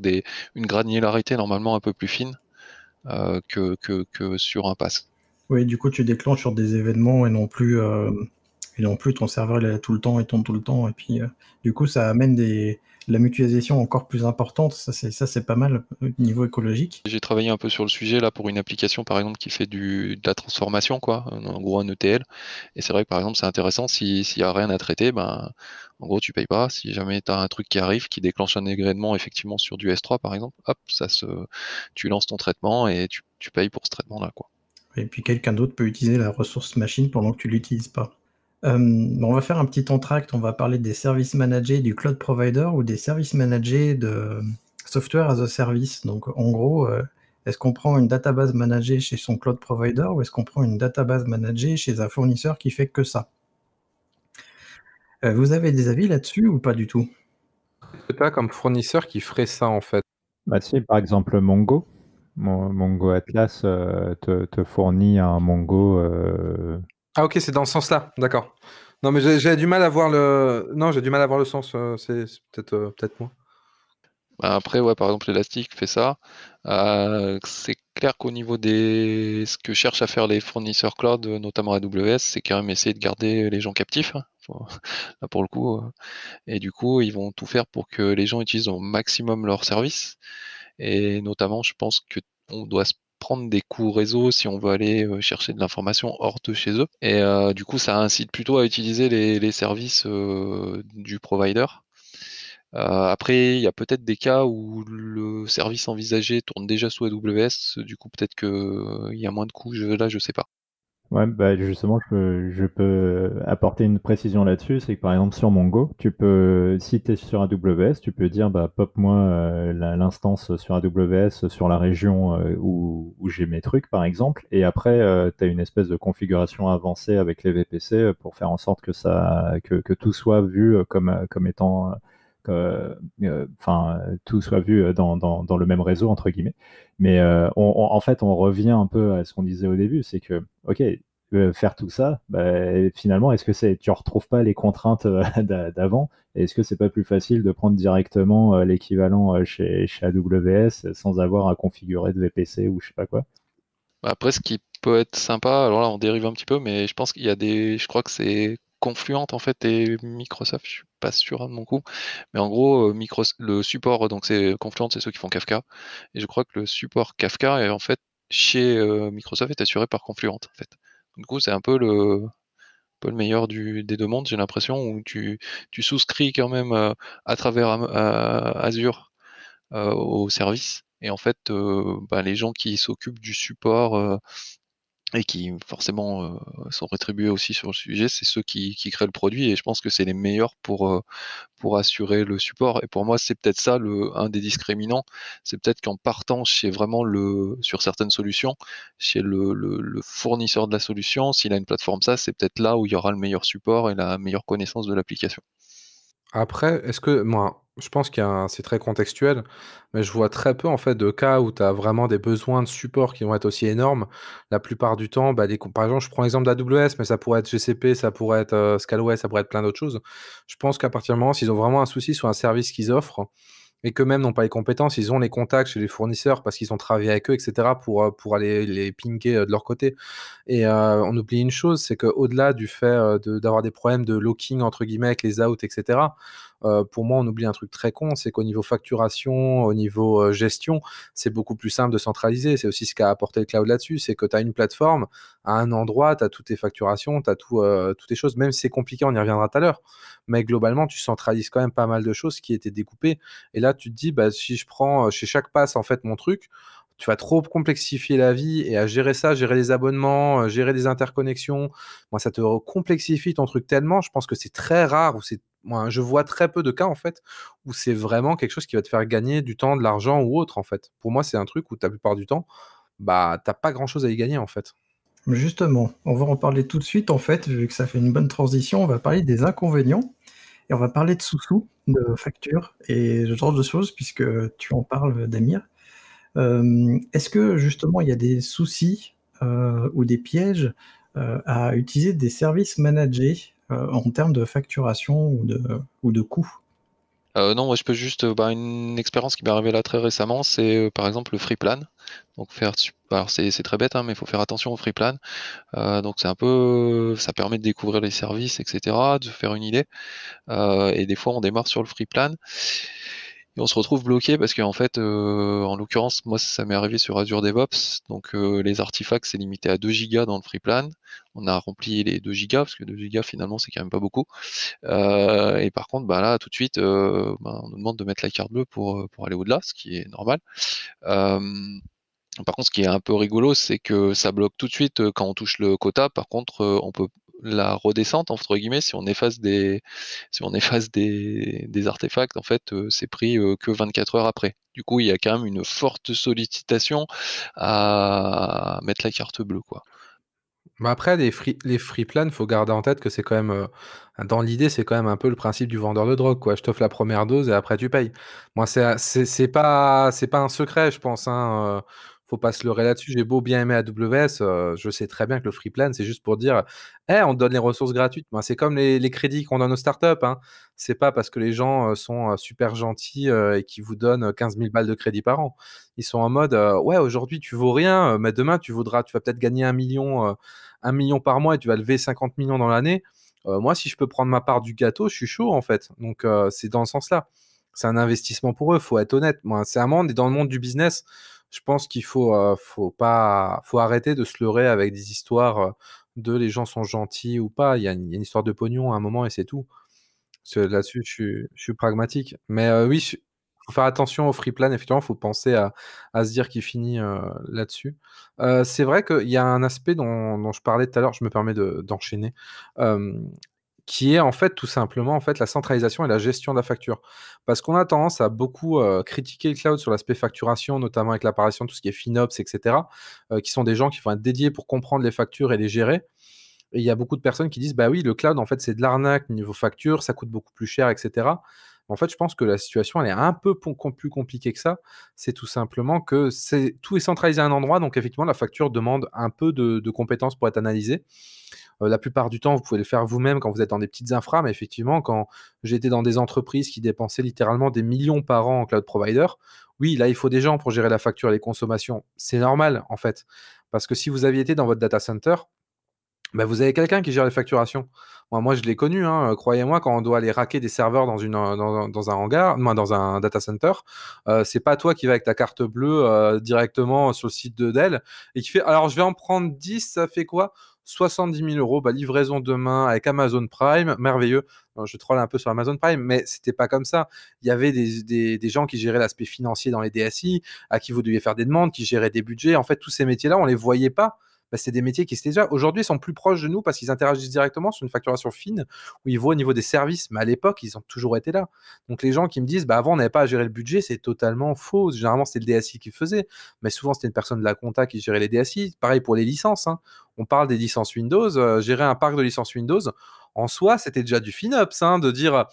une granularité normalement un peu plus fine euh, que, sur un pass. Oui, du coup, tu déclenches sur des événements et non plus, euh, et non plus ton serveur est là tout le temps, et tombe tout le temps. Et puis, euh, du coup, ça amène des, la mutualisation encore plus importante. Ça, c'est, ça, c'est pas mal au niveau écologique. J'ai travaillé un peu sur le sujet là pour une application, par exemple, qui fait du, de la transformation, quoi, en gros un ETL. Et c'est vrai que, par exemple, c'est intéressant, s'il n'y a rien à traiter, ben, en gros, tu payes pas. Si jamais tu as un truc qui arrive, qui déclenche un événement, effectivement, sur du S3, par exemple, hop, ça se, tu lances ton traitement et tu, tu payes pour ce traitement-là, quoi. Et puis quelqu'un d'autre peut utiliser la ressource machine pendant que tu l'utilises pas. Euh, on va faire un petit entracte, on va parler des services managés du cloud provider ou des services managés de software as a service. Donc en gros, euh, est-ce qu'on prend une database managée chez son cloud provider ou est-ce qu'on prend une database managée chez un fournisseur qui fait que ça euh, Vous avez des avis là-dessus ou pas du tout pas comme fournisseur qui ferait ça en fait bah, par exemple Mongo. Mongo Atlas te, fournit un Mongo ah ok, c'est dans ce sens-là, d'accord. Non mais j'ai du mal à voir le. Non, j'ai du mal à voir le sens. Euh, c'est peut-être euh, peut-être moi. Bah, après, ouais, par exemple, l'élastique fait ça. Euh, c'est clair qu'au niveau des. Ce que cherchent à faire les fournisseurs cloud, notamment AWS, c'est quand même essayer de garder les gens captifs. Hein. pour... le coup. Et du coup, ils vont tout faire pour que les gens utilisent au maximum leurs services. Et notamment, je pense que on doit se prendre des coûts réseau si on veut aller euh, chercher de l'information hors de chez eux. Et euh, du coup, ça incite plutôt à utiliser les, services euh, du provider. après, il y a peut-être des cas où le service envisagé tourne déjà sous AWS, du coup peut-être qu'il y a moins de coûts, là je sais pas. Ouais, bah justement, je peux, je peux apporter une précision là-dessus. C'est que par exemple, sur Mongo, tu peux, si tu es sur AWS, tu peux dire bah, pop-moi euh, l'instance sur AWS sur la région euh, où, où j'ai mes trucs, par exemple. Et après, euh, tu as une espèce de configuration avancée avec les VPC pour faire en sorte que, ça, que, tout soit vu comme, comme étant euh, enfin tout soit vu euh, dans, le même réseau entre guillemets. Mais euh, en fait, on revient un peu à ce qu'on disait au début, c'est que ok, faire tout ça, bah, finalement, est-ce que c'est, tu ne retrouves pas les contraintes d'avant Est-ce que c'est pas plus facile de prendre directement l'équivalent chez, chez, AWS sans avoir à configurer de VPC ou je sais pas quoi Après, ce qui peut être sympa, alors là, on dérive un petit peu, mais je pense qu'il y a des, je crois que c'est Confluent en fait et Microsoft, sur mon coup. Mais en gros, euh, micro, le support, euh, donc c'est Confluent, c'est ceux qui font Kafka. Et je crois que le support Kafka est en fait chez euh, Microsoft est assuré par Confluent. En fait. Du coup, c'est un peu le, le meilleur du, des demandes j'ai l'impression, où tu, tu, souscris quand même à travers Azure au service. Et en fait, bah, les gens qui s'occupent du support et qui forcément euh, sont rétribués aussi sur le sujet, c'est ceux qui, créent le produit et je pense que c'est les meilleurs pour, euh, pour assurer le support. Et pour moi, c'est peut-être ça le, un des discriminants, c'est peut-être qu'en partant chez vraiment le, sur certaines solutions, chez le, le fournisseur de la solution, s'il a une plateforme ça, c'est peut-être là où il y aura le meilleur support et la meilleure connaissance de l'application. Après, est-ce que moi, je pense qu'il c'est très contextuel, mais je vois très peu en fait de cas où tu as vraiment des besoins de support qui vont être aussi énormes. La plupart du temps, bah, des, par exemple, je prends l'exemple d'AWS, mais ça pourrait être GCP, ça pourrait être euh, ça pourrait être plein d'autres choses. Je pense qu'à partir du moment s'ils ont vraiment un souci sur un service qu'ils offrent et qu'eux-mêmes n'ont pas les compétences, ils ont les contacts chez les fournisseurs parce qu'ils ont travaillé avec eux, etc., pour, euh, pour aller les pinguer euh, de leur côté. Et euh, on oublie une chose, c'est qu'au-delà du fait d'avoir des problèmes de locking, entre guillemets, avec les outs, etc., euh, pour moi, on oublie un truc très con, c'est qu'au niveau facturation, au niveau euh, gestion, c'est beaucoup plus simple de centraliser. C'est aussi ce qu'a apporté le cloud là-dessus, c'est que tu as une plateforme, à un endroit, tu as toutes tes facturations, tu as euh, toutes tes choses, même si c'est compliqué, on y reviendra tout à l'heure. Mais globalement, tu centralises quand même pas mal de choses qui étaient découpées. Et là, tu te dis, bah, si je prends chez chaque passe, en fait, mon truc, tu vas trop complexifier la vie et à gérer ça, gérer les abonnements, gérer des interconnexions. Moi, ça te complexifie ton truc tellement. Je pense que c'est très rare ou c'est moi, je vois très peu de cas en fait où c'est vraiment quelque chose qui va te faire gagner du temps, de l'argent ou autre en fait. Pour moi, c'est un truc où la plupart du temps, bah t'as pas grand chose à y gagner en fait. Justement, on va en parler tout de suite en fait, vu que ça fait une bonne transition, on va parler des inconvénients et on va parler de sous-sous, de factures et de genre de choses puisque tu en parles, Damir. Euh, est-ce que justement il y a des soucis euh, ou des pièges euh, à utiliser des services managés euh, en termes de facturation ou de, ou de coût euh, non, moi je peux juste euh, bah, une expérience qui m'est arrivée là très récemment, c'est par exemple le free plan. Donc faire, alors c'est, très bête, hein, mais il faut faire attention au free plan. donc c'est un peu, ça permet de découvrir les services, etc., de faire une idée. et des fois on démarre sur le free plan et on se retrouve bloqué parce qu'en fait, euh, en l'occurrence, moi, ça m'est arrivé sur Azure DevOps. Donc, euh, les artefacts, c'est limité à 2 gigas dans le free plan. On a rempli les 2 gigas parce que 2 go finalement, c'est quand même pas beaucoup. Euh, et par contre, bah, là, tout de suite, bah, on nous demande de mettre la carte bleue pour, pour aller au-delà, ce qui est normal. par contre, ce qui est un peu rigolo, c'est que ça bloque tout de suite quand on touche le quota. Par contre, on peut la redescente entre guillemets, si on efface des, si on efface des, artefacts, en fait, euh, c'est pris euh, que 24 heures après. Du coup, il y a quand même une forte sollicitation à mettre la carte bleue, quoi. Mais après, les free, les free faut garder en tête que c'est quand même, euh, dans l'idée, c'est quand même un peu le principe du vendeur de drogue, quoi. Je t'offre la première dose et après tu payes. Moi, c'est, c'est, pas, c'est pas un secret, je pense. Hein, faut pas se leurrer là-dessus. J'ai beau bien aimer AWS, euh, je sais très bien que le free plan, c'est juste pour dire, eh, on donne les ressources gratuites. moi c'est comme les, crédits qu'on donne aux startups. Hein. C'est pas parce que les gens euh, sont euh, super gentils et qui vous donnent 15 000 balles de crédit par an. Ils sont en mode, ouais, aujourd'hui tu vaux rien, mais demain tu voudras. tu vas peut-être gagner un million, un million par mois et tu vas lever 50 millions dans l'année. moi, si je peux prendre ma part du gâteau, je suis chaud en fait. Donc c'est dans ce sens-là. C'est un investissement pour eux, faut être honnête. Moi, c'est un monde et dans le monde du business je pense qu'il faut, euh, faut, pas, faut arrêter de se leurrer avec des histoires euh, de les gens sont gentils ou pas. Il y, a une, histoire de pognon à un moment et c'est tout. Là-dessus, je suis, pragmatique. Mais euh, oui, il faut faire attention au free plan. Effectivement, il faut penser à, se dire qu'il finit là-dessus. c'est vrai qu'il y a un aspect dont, je parlais tout à l'heure. Je me permets d'enchaîner qui est en fait tout simplement en fait la centralisation et la gestion de la facture. Parce qu'on a tendance à beaucoup euh, critiquer le cloud sur l'aspect facturation, notamment avec l'apparition de tout ce qui est FinOps, etc., euh, qui sont des gens qui vont être dédiés pour comprendre les factures et les gérer. Et il y a beaucoup de personnes qui disent, bah oui, le cloud, en fait, c'est de l'arnaque niveau facture, ça coûte beaucoup plus cher, etc. En fait, je pense que la situation, elle est un peu plus compliquée que ça. C'est tout simplement que tout est centralisé à un endroit, donc effectivement, la facture demande un peu de, de compétences pour être analysée. Euh, la plupart du temps, vous pouvez le faire vous-même quand vous êtes dans des petites infra. mais effectivement, quand j'étais dans des entreprises qui dépensaient littéralement des millions par an en cloud provider, oui, là, il faut des gens pour gérer la facture et les consommations. C'est normal, en fait. Parce que si vous aviez été dans votre data center, bah, vous avez quelqu'un qui gère les facturations. Moi, je l'ai connu, hein. euh, croyez-moi, quand on doit aller raquer des serveurs dans, dans, un hangar, dans un data center, euh, c'est pas toi qui vas avec ta carte bleue directement sur le site de Dell et qui fait alors je vais en prendre 10, ça fait quoi 70 000 euros, bah, livraison demain avec Amazon Prime, merveilleux. je troll un peu sur Amazon Prime, mais c'était pas comme ça. Il y avait des, gens qui géraient l'aspect financier dans les DSI, à qui vous deviez faire des demandes, qui géraient des budgets. En fait, tous ces métiers-là, on les voyait pas. Bah, c'est des métiers qui étaient déjà aujourd'hui sont plus proches de nous parce qu'ils interagissent directement sur une facturation fine où ils vont au niveau des services. Mais à l'époque, ils ont toujours été là. Donc les gens qui me disent, bah avant on n'avait pas à gérer le budget, c'est totalement faux. Généralement c'était le DSI qui faisait, mais souvent c'était une personne de la compta qui gérait les DSI. Pareil pour les licences. Hein. On parle des licences Windows. Euh, gérer un parc de licences Windows, en soi, c'était déjà du FinOps, hein, de dire,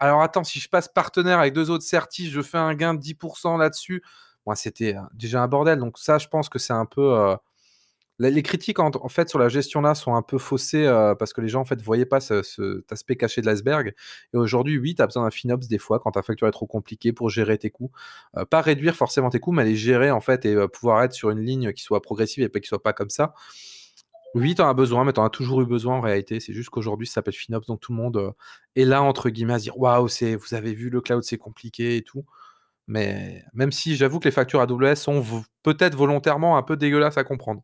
alors attends, si je passe partenaire avec deux autres CERTIS, je fais un gain de 10% là-dessus. Moi, c'était euh, déjà un bordel. Donc ça, je pense que c'est un peu... Euh, les critiques en, fait sur la gestion là sont un peu faussées euh, parce que les gens en fait voyaient pas cet aspect caché de l'iceberg. Et aujourd'hui, oui, tu as besoin d'un FinOps des fois quand ta facture est trop compliquée pour gérer tes coûts. Euh, pas réduire forcément tes coûts, mais les gérer en fait et euh, pouvoir être sur une ligne qui soit progressive et pas qui soit pas comme ça. Oui, tu en as besoin, mais tu en as toujours eu besoin en réalité. C'est juste qu'aujourd'hui, ça s'appelle FinOps, donc tout le monde est là, entre guillemets, à dire Waouh, vous avez vu, le cloud, c'est compliqué et tout. Mais même si j'avoue que les factures AWS sont peut-être volontairement un peu dégueulasses à comprendre.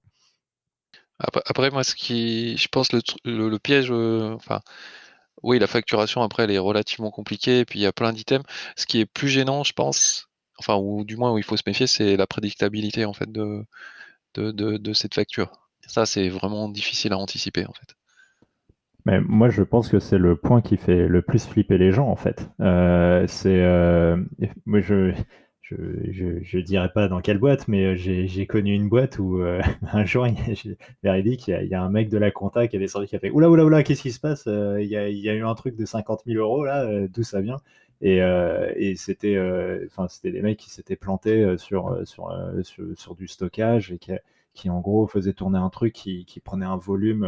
Après, moi, ce qui, je pense, le, le, piège, euh, enfin, oui, la facturation, après, elle est relativement compliquée, et puis il y a plein d'items. Ce qui est plus gênant, je pense, enfin, ou du moins où il faut se méfier, c'est la prédictabilité, en fait, de, de, cette facture. Ça, c'est vraiment difficile à anticiper, en fait. Mais moi, je pense que c'est le point qui fait le plus flipper les gens, en fait. Euh, c'est, euh, moi, je, je, dirais pas dans quelle boîte, mais euh, j'ai connu une boîte où euh, un jour, il y, a, y a un mec de la compta qui est descendu qui a fait Oula, oula, oula, qu'est-ce qui se passe euh, il y, a, eu un truc de 50 000 euros là, d'où ça vient Et, c'était enfin c'était des mecs qui s'étaient plantés sur, sur, sur, du stockage et qui, en gros faisaient tourner un truc qui, prenait un volume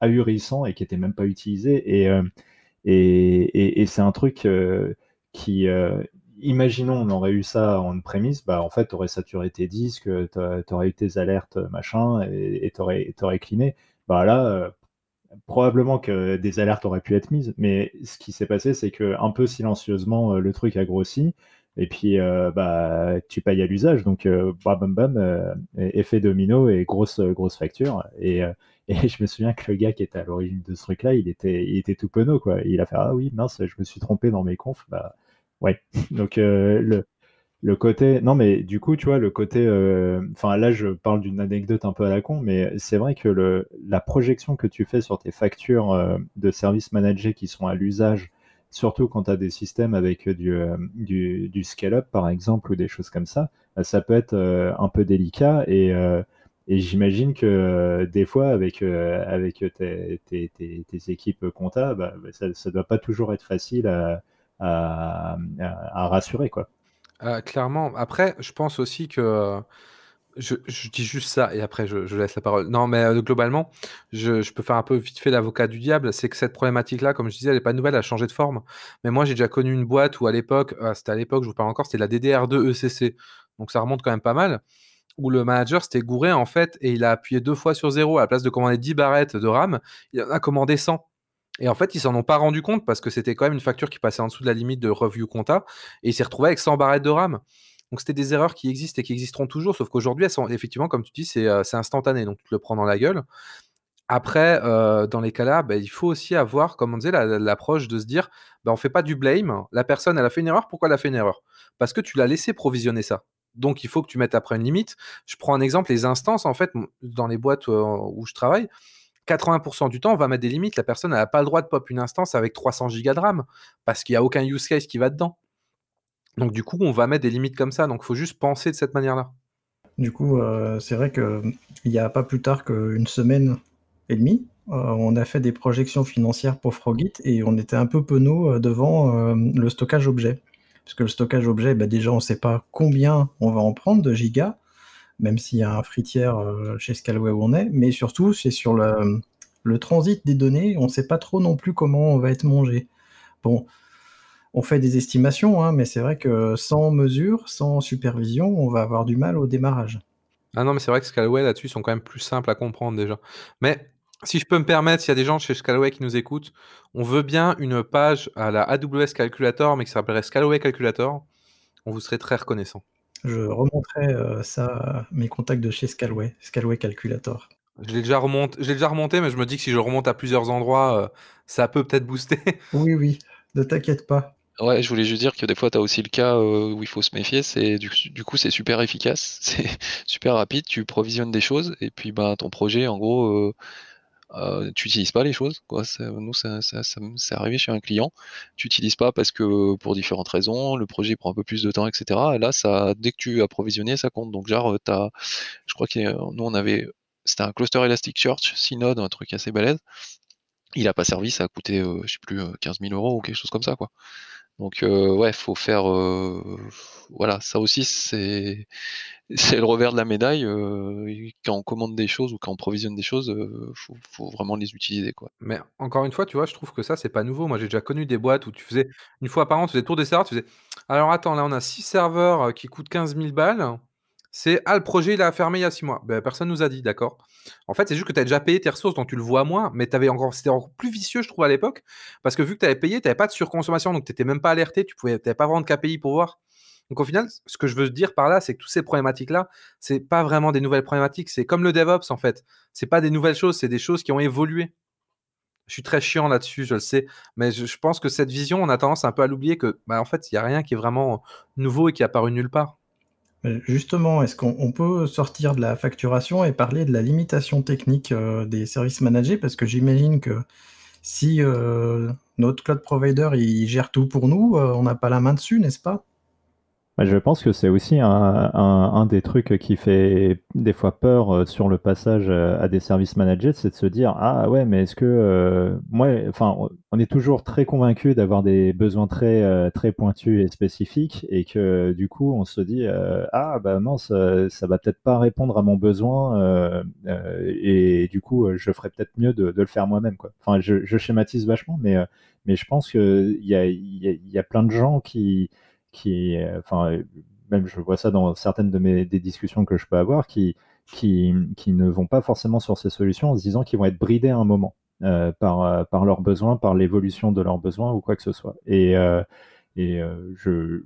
ahurissant et qui était même pas utilisé. Et, et, et c'est un truc qui imaginons, on aurait eu ça en prémisse, bah, en fait, tu aurais saturé tes disques, tu aurais eu tes alertes, machin, et t'aurais aurais, cliné. Bah, là, euh, probablement que des alertes auraient pu être mises, mais ce qui s'est passé, c'est que un peu silencieusement, euh, le truc a grossi. Et puis, euh, bah, tu payes à l'usage, donc bam bam, e-, effet domino et grosse grosse facture. Et, je me souviens que le gars qui était à l'origine de ce truc-là, il était, il était tout penaud, quoi. Il a fait ah oui mince, je me suis trompé dans mes confs. Bah, oui, Donc euh, le, côté. Non, mais du coup, tu vois, le côté. Euh, enfin, là, je parle d'une anecdote un peu à la con, mais c'est vrai que le, la projection que tu fais sur tes factures euh, de services managés qui sont à l'usage, surtout quand tu as des systèmes avec du, du, scale-up, par exemple, ou des choses comme ça, bah, ça peut être un peu délicat et. j'imagine que des fois, avec, tes, tes, tes, équipes comptables bah, ça ne doit pas toujours être facile à, euh, euh, à, rassurer. Quoi. Ah, clairement. Après, je pense aussi que. Je, dis juste ça et après je, laisse la parole. Non, mais euh, globalement, je, peux faire un peu vite fait l'avocat du diable. C'est que cette problématique-là, comme je disais, elle n'est pas nouvelle, elle a changé de forme. Mais moi, j'ai déjà connu une boîte où à l'époque, ah, c'était à l'époque, je vous parle encore, c'était la DDR2 ECC. Donc ça remonte quand même pas mal où le manager s'était gouré en fait et il a appuyé deux fois sur zéro à la place de commander 10 barrettes de RAM, il en a commandé 100. Et en fait, ils s'en ont pas rendu compte parce que c'était quand même une facture qui passait en dessous de la limite de review compta et ils s'est retrouvé avec 100 barrettes de RAM. Donc c'était des erreurs qui existent et qui existeront toujours, sauf qu'aujourd'hui, effectivement, comme tu dis, euh, c'est instantané, donc tu te le prends dans la gueule. Après, euh, dans les cas-là, bah, il faut aussi avoir, comme on disait, l'approche de se dire, bah, on fait pas du blame, la personne, elle a fait une erreur, pourquoi elle a fait une erreur Parce que tu l'as laissé provisionner ça. Donc il faut que tu mettes après une limite. Je prends un exemple, les instances, en fait, dans les boîtes euh, où je travaille, 80% du temps, on va mettre des limites. La personne n'a pas le droit de pop une instance avec 300 gigas de RAM parce qu'il n'y a aucun use case qui va dedans. Donc, du coup, on va mettre des limites comme ça. Donc, il faut juste penser de cette manière-là. Du coup, euh, c'est vrai qu'il n'y a pas plus tard qu'une semaine et demie, euh, on a fait des projections financières pour Frogit et on était un peu penaud euh, devant le stockage objet. Parce que le stockage objet, bah, déjà, on ne sait pas combien on va en prendre de gigas même s'il y a un fritière euh, chez Scalway où on est, mais surtout, c'est sur le, transit des données, on ne sait pas trop non plus comment on va être mangé. Bon, on fait des estimations, hein, mais c'est vrai que sans mesure, sans supervision, on va avoir du mal au démarrage. Ah non, mais c'est vrai que Scalway là-dessus sont quand même plus simples à comprendre déjà. Mais si je peux me permettre, s'il y a des gens chez Scalway qui nous écoutent, on veut bien une page à la AWS Calculator, mais qui s'appellerait Scalway Calculator. On vous serait très reconnaissant. Je remonterai euh, ça mes contacts de chez Scalway, Scalway Calculator. Je l'ai déjà, remonté, déjà remonté, mais je me dis que si je remonte à plusieurs endroits, euh, ça peut peut-être booster. oui, oui, ne t'inquiète pas. Ouais, je voulais juste dire que des fois, tu as aussi le cas euh, où il faut se méfier. C'est du, coup, c'est super efficace, c'est super rapide. Tu provisionnes des choses et puis ben, ton projet, en gros, euh, tu n'utilises pas les choses. Quoi. Nous, ça, c'est arrivé chez un client, tu n'utilises pas parce que pour différentes raisons, le projet prend un peu plus de temps, etc. là, ça, dès que tu as provisionné, ça compte. Donc, genre, euh, as, je crois que nous, on avait, c'était un cluster Elasticsearch, Synode, un truc assez balèze. Il n'a pas servi, ça a coûté, euh, je sais plus, 15 000 euros ou quelque chose comme ça, quoi. Donc ouais, faut faire voilà, ça aussi c'est c'est le revers de la médaille. Euh, quand on commande des choses ou quand on provisionne des choses, il euh, faut, vraiment les utiliser. Quoi. Mais encore une fois, tu vois, je trouve que ça, c'est pas nouveau. Moi, j'ai déjà connu des boîtes où tu faisais, une fois par an, tu faisais tour des serveurs, tu faisais, alors attends, là, on a 6 serveurs euh, qui coûtent 15 000 balles. C'est, ah, le projet, il a fermé il y a 6 mois. Ben, personne nous a dit, d'accord. En fait, c'est juste que tu as déjà payé tes ressources, donc tu le vois moins, mais encore, c'était encore plus vicieux, je trouve, à l'époque, parce que vu que tu avais payé, tu n'avais pas de surconsommation, donc tu n'étais même pas alerté, tu n'avais pas vraiment de KPI pour voir. Donc au final, ce que je veux dire par là, c'est que toutes ces problématiques-là, c'est pas vraiment des nouvelles problématiques, c'est comme le DevOps en fait. ce n'est pas des nouvelles choses, c'est des choses qui ont évolué. Je suis très chiant là-dessus, je le sais, mais je, pense que cette vision, on a tendance un peu à l'oublier que, bah, en fait, il n'y a rien qui est vraiment nouveau et qui est apparu nulle part. Euh, justement, est-ce qu'on peut sortir de la facturation et parler de la limitation technique euh, des services managés Parce que j'imagine que si euh, notre cloud provider il gère tout pour nous, on n'a pas la main dessus, n'est-ce pas bah, je pense que c'est aussi un, un, des trucs qui fait des fois peur euh, sur le passage euh, à des services managés, c'est de se dire ah ouais mais est-ce que euh, moi enfin on est toujours très convaincu d'avoir des besoins très très pointus et spécifiques et que du coup on se dit ah bah non ça, ça va peut-être pas répondre à mon besoin et du coup je ferais peut-être mieux de, le faire moi-même quoi. Enfin je, schématise vachement mais mais je pense que il y a, y a plein de gens qui qui, euh, enfin, même je vois ça dans certaines de mes des discussions que je peux avoir, qui, qui, qui ne vont pas forcément sur ces solutions en se disant qu'ils vont être bridés à un moment euh, par, euh, par leurs besoins, par l'évolution de leurs besoins ou quoi que ce soit. Et, et je,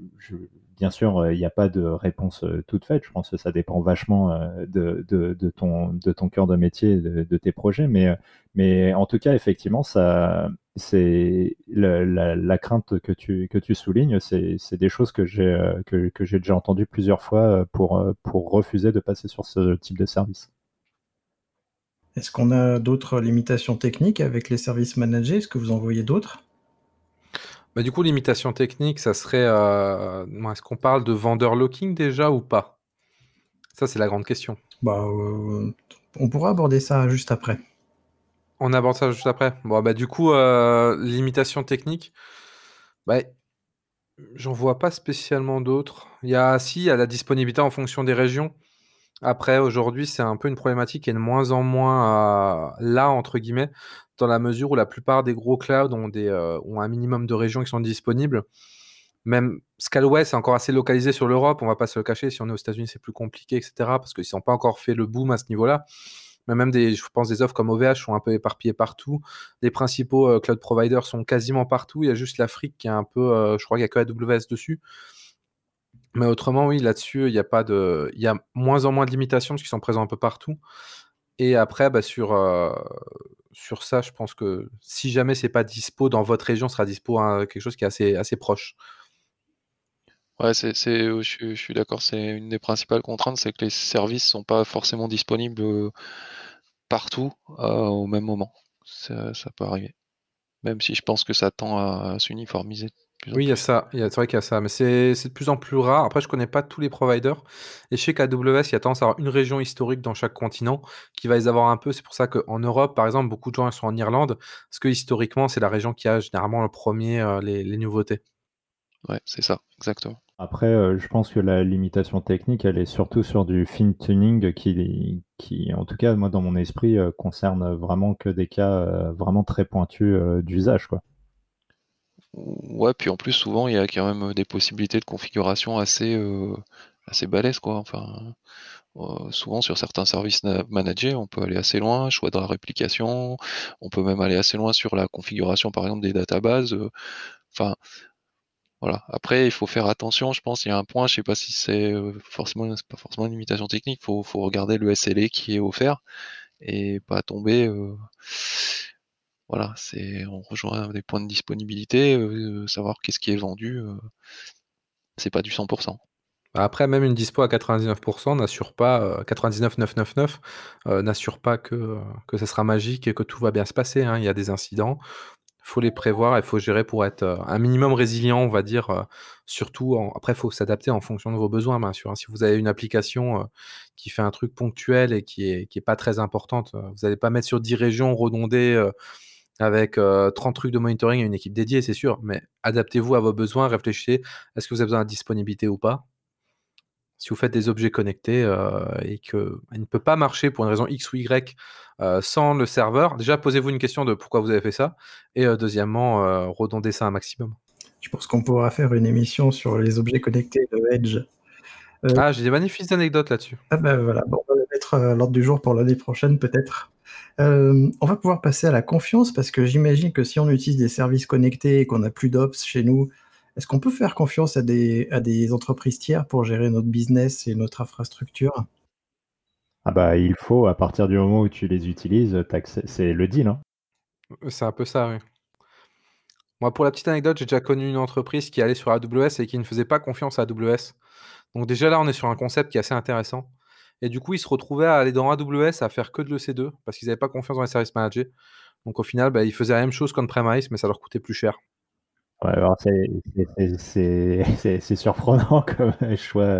bien sûr, il n'y a pas de réponse toute faite. Je pense que ça dépend vachement de, de, ton, de ton cœur de métier, de, de tes projets. Mais, mais en tout cas, effectivement, ça, c'est la, crainte que tu, soulignes, c'est, des choses euh, que j'ai, déjà entendues plusieurs fois euh, euh, pour, refuser de passer sur ce type de service. Est-ce qu'on a d'autres limitations techniques avec les services managés Est-ce que vous en voyez d'autres bah, Du coup, limitations technique, ça serait. est-ce qu'on parle de vendeur locking déjà ou pas Ça, c'est la grande question. Bah, on pourra aborder ça juste après. On aborde ça juste après. Bon, bah, du coup, limitations euh, limitation technique, bah, j'en vois pas spécialement d'autres. Il y a, si, il la disponibilité en fonction des régions. Après, aujourd'hui, c'est un peu une problématique qui est de moins en moins euh, là, entre guillemets, dans la mesure où la plupart des gros clouds ont, des, euh, ont un minimum de régions qui sont disponibles. Même Scalway, c'est encore assez localisé sur l'Europe, on va pas se le cacher. Si on est aux États-Unis, c'est plus compliqué, etc. Parce qu'ils n'ont pas encore fait le boom à ce niveau-là mais même des, je pense des offres comme OVH sont un peu éparpillées partout. Les principaux euh, cloud providers sont quasiment partout. Il y a juste l'Afrique qui est un peu, euh, je crois qu'il n'y a que AWS dessus. Mais autrement, oui, là-dessus, il y a pas de, il y a moins en moins de limitations parce qu'ils sont présents un peu partout. Et après, bah, euh, sur, ça, je pense que si jamais c'est pas dispo dans votre région, sera dispo à quelque chose qui est assez, assez proche. Ouais, c'est, je, suis- d'accord. C'est une des principales contraintes, c'est que les services sont pas forcément disponibles euh, partout euh, au même moment. Ça, peut arriver. Même si je pense que ça tend à, s'uniformiser Oui, il y a ça, c'est vrai qu'il y a ça, mais c'est de plus en plus rare. Après, je ne connais pas tous les providers. Et chez sais il y a tendance à avoir une région historique dans chaque continent qui va les avoir un peu. C'est pour ça qu'en Europe, par exemple, beaucoup de gens sont en Irlande, parce que historiquement, c'est la région qui a généralement le premier euh, les, les nouveautés. Ouais, c'est ça, exactement. Après, euh, je pense que la limitation technique, elle est surtout sur du fine-tuning qui, qui, en tout cas, moi, dans mon esprit, euh, concerne vraiment que des cas euh, vraiment très pointus d'usage. Quoi. Ouais, puis en plus, souvent, il y a quand même des possibilités de configuration assez, assez balèzes. Quoi. Enfin, souvent, sur certains services managés, on peut aller assez loin, choix de la réplication, on peut même aller assez loin sur la configuration, par exemple, des databases. Enfin, voilà. Après, il faut faire attention, je pense. qu'il y a un point, je ne sais pas si c'est euh, forcément, pas forcément une limitation technique. Il faut, regarder le SLA e qui est offert et pas tomber. Euh, voilà, c'est on rejoint des points de disponibilité, euh, savoir qu'est-ce qui est vendu. c'est pas du 100%. Après, même une dispo à 99% n'assure pas, 99,999 n'assure pas que, ce sera magique et que tout va bien se passer. Hein. Il y a des incidents, faut les prévoir et faut gérer pour être euh, un minimum résilient, on va dire. Euh, surtout, après, faut s'adapter en fonction de vos besoins, bien sûr. Hein. Si vous avez une application euh, qui fait un truc ponctuel et qui est, qui est pas très importante, vous n'allez pas mettre sur 10 régions redondées avec 30 trucs de monitoring et une équipe dédiée, c'est sûr. Mais adaptez-vous à vos besoins, réfléchissez. Est-ce que vous avez besoin de disponibilité ou pas si vous faites des objets connectés euh, et qu'il ne peut pas marcher pour une raison X ou Y euh, sans le serveur, déjà posez-vous une question de pourquoi vous avez fait ça, et euh, deuxièmement, redondez ça un maximum. Je pense qu'on pourra faire une émission sur les objets connectés de Edge. ah, j'ai des magnifiques anecdotes là-dessus. Ah ben voilà, on va mettre l'ordre du jour pour l'année prochaine peut-être. on va pouvoir passer à la confiance parce que j'imagine que si on utilise des services connectés et qu'on n'a plus d'ops chez nous, est-ce qu'on peut faire confiance à des, entreprises tiers pour gérer notre business et notre infrastructure ah bah, il faut, à partir du moment où tu les utilises, c'est le deal. Hein. C'est un peu ça, oui. Moi, pour la petite anecdote, j'ai déjà connu une entreprise qui allait sur AWS et qui ne faisait pas confiance à AWS. Donc déjà là, on est sur un concept qui est assez intéressant. Et du coup, ils se retrouvaient à aller dans AWS à faire que de l'EC2 parce qu'ils n'avaient pas confiance dans les services managés. Donc au final, bah, ils faisaient la même chose qu'on-premise, mais ça leur coûtait plus cher. Ouais, c'est surprenant comme choix.